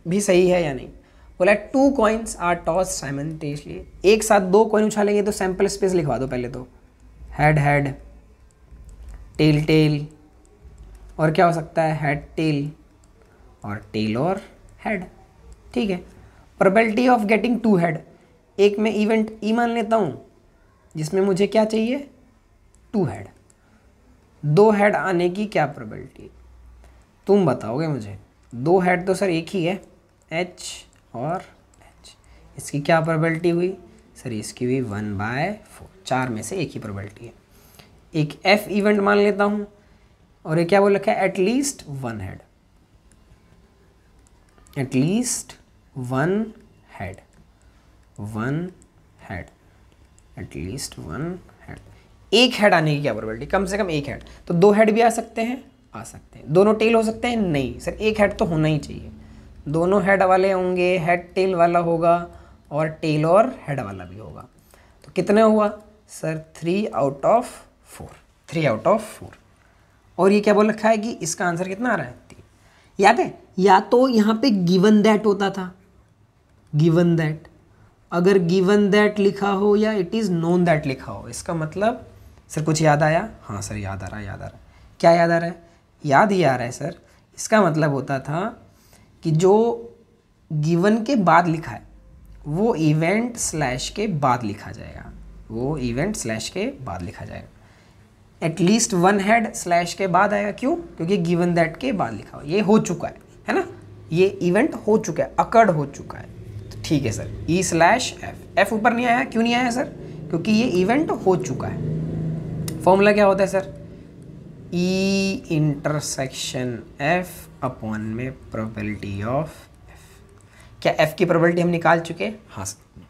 भी सही है या नहीं बोला टू कॉइन्स आर टॉस साइमन एक साथ दो कॉइन उछालेंगे तो सैम्पल स्पेस लिखवा दो पहले तो हेड हेड टेल टेल और क्या हो सकता है हेड टेल और टेल और हेड ठीक है probability of getting two head एक मैं इवेंट ई e मान लेता हूँ जिसमें मुझे क्या चाहिए टू हेड दो हेड आने की क्या प्रबलिटी तुम बताओगे मुझे दो हेड तो सर एक ही है एच और एच इसकी क्या प्रबलिटी हुई सर इसकी हुई वन बाय फोर चार में से एक ही प्रोबेबिलिटी है एक एफ इवेंट मान लेता हूं और ये क्या बोल रखा है at least one head at least one head one head at least one head एक हेड आने की क्या प्रोबेबिलिटी कम से कम एक हेड तो दो हेड भी आ सकते हैं आ सकते हैं दोनों टेल हो सकते हैं नहीं सर एक हेड तो होना ही चाहिए दोनों हेड वाले होंगे हेड टेल वाला होगा और टेल और हेड वाला भी होगा तो कितने हुआ sir three out of four three out of four और ये क्या बोल रखा है कि इसका आंसर कितना आ रहा है तीन याद है या तो यहाँ पे गिवन दैट होता था गिवन दैट अगर गिवन दैट लिखा हो या इट इज़ नॉन दैट लिखा हो इसका मतलब सर कुछ याद आया हाँ सर याद आ रहा है याद आ रहा है क्या याद आ रहा है याद ही आ रहा है सर इसका मतलब होता था कि जो गिवन के बाद लिखा है वो इवेंट स्लैश के बाद लिखा जाएगा वो इवेंट स्लैश के बाद लिखा जाएगा एटलीस्ट वन हैड स्लैश के बाद आएगा क्यों क्योंकि गिवन दैट के बाद लिखा हुआ ये हो चुका है है ना ये इवेंट हो चुका है अकर्ड हो चुका है तो ठीक है sir E slash F F ऊपर नहीं आया क्यों नहीं आया सर क्योंकि ये इवेंट हो चुका है फॉर्मूला क्या होता है sir E intersection F upon में प्रोबेबिलिटी ऑफ एफ क्या एफ की प्रोबेबिलिटी हम निकाल चुके हैं हाँ सर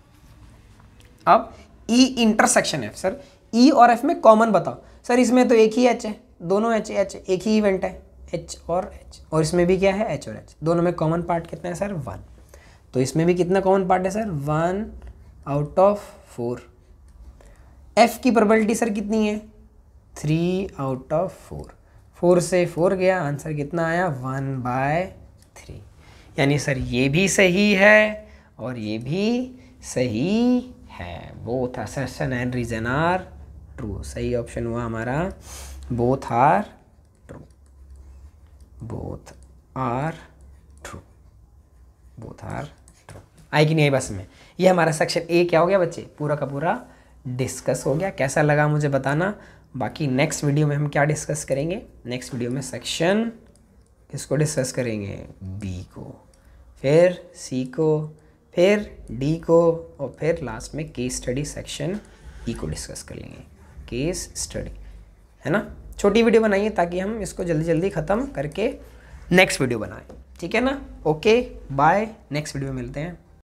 अब E intersection F sir E और एफ में कॉमन बताओ सर इसमें तो एक ही एच है दोनों एच एच एक ही इवेंट है एच और एच और इसमें भी क्या है एच और एच दोनों में कॉमन पार्ट कितना है सर वन तो इसमें भी कितना कॉमन पार्ट है sir one out of four F की प्रोबेबिलिटी सर कितनी है three out of four four से फोर गया आंसर कितना आया वन बाय थ्री यानी सर ये भी सही है और ये भी सही है both assertion and reason are true सही ऑप्शन हुआ हमारा both are true both are true both are true आई आएगी नहीं आई बस में ये हमारा सेक्शन ए क्या हो गया बच्चे पूरा का पूरा डिस्कस हो गया कैसा लगा मुझे बताना बाकी नेक्स्ट वीडियो में हम क्या डिस्कस करेंगे नेक्स्ट वीडियो में सेक्शन किसको डिस्कस करेंगे बी को फिर सी को फिर डी को और फिर लास्ट में केस स्टडी सेक्शन ई को डिस्कस कर लेंगे केस स्टडी है ना छोटी वीडियो बनाइए ताकि हम इसको जल्दी जल्दी ख़त्म करके नेक्स्ट वीडियो बनाएं ठीक है ना ओके बाय नेक्स्ट वीडियो मिलते हैं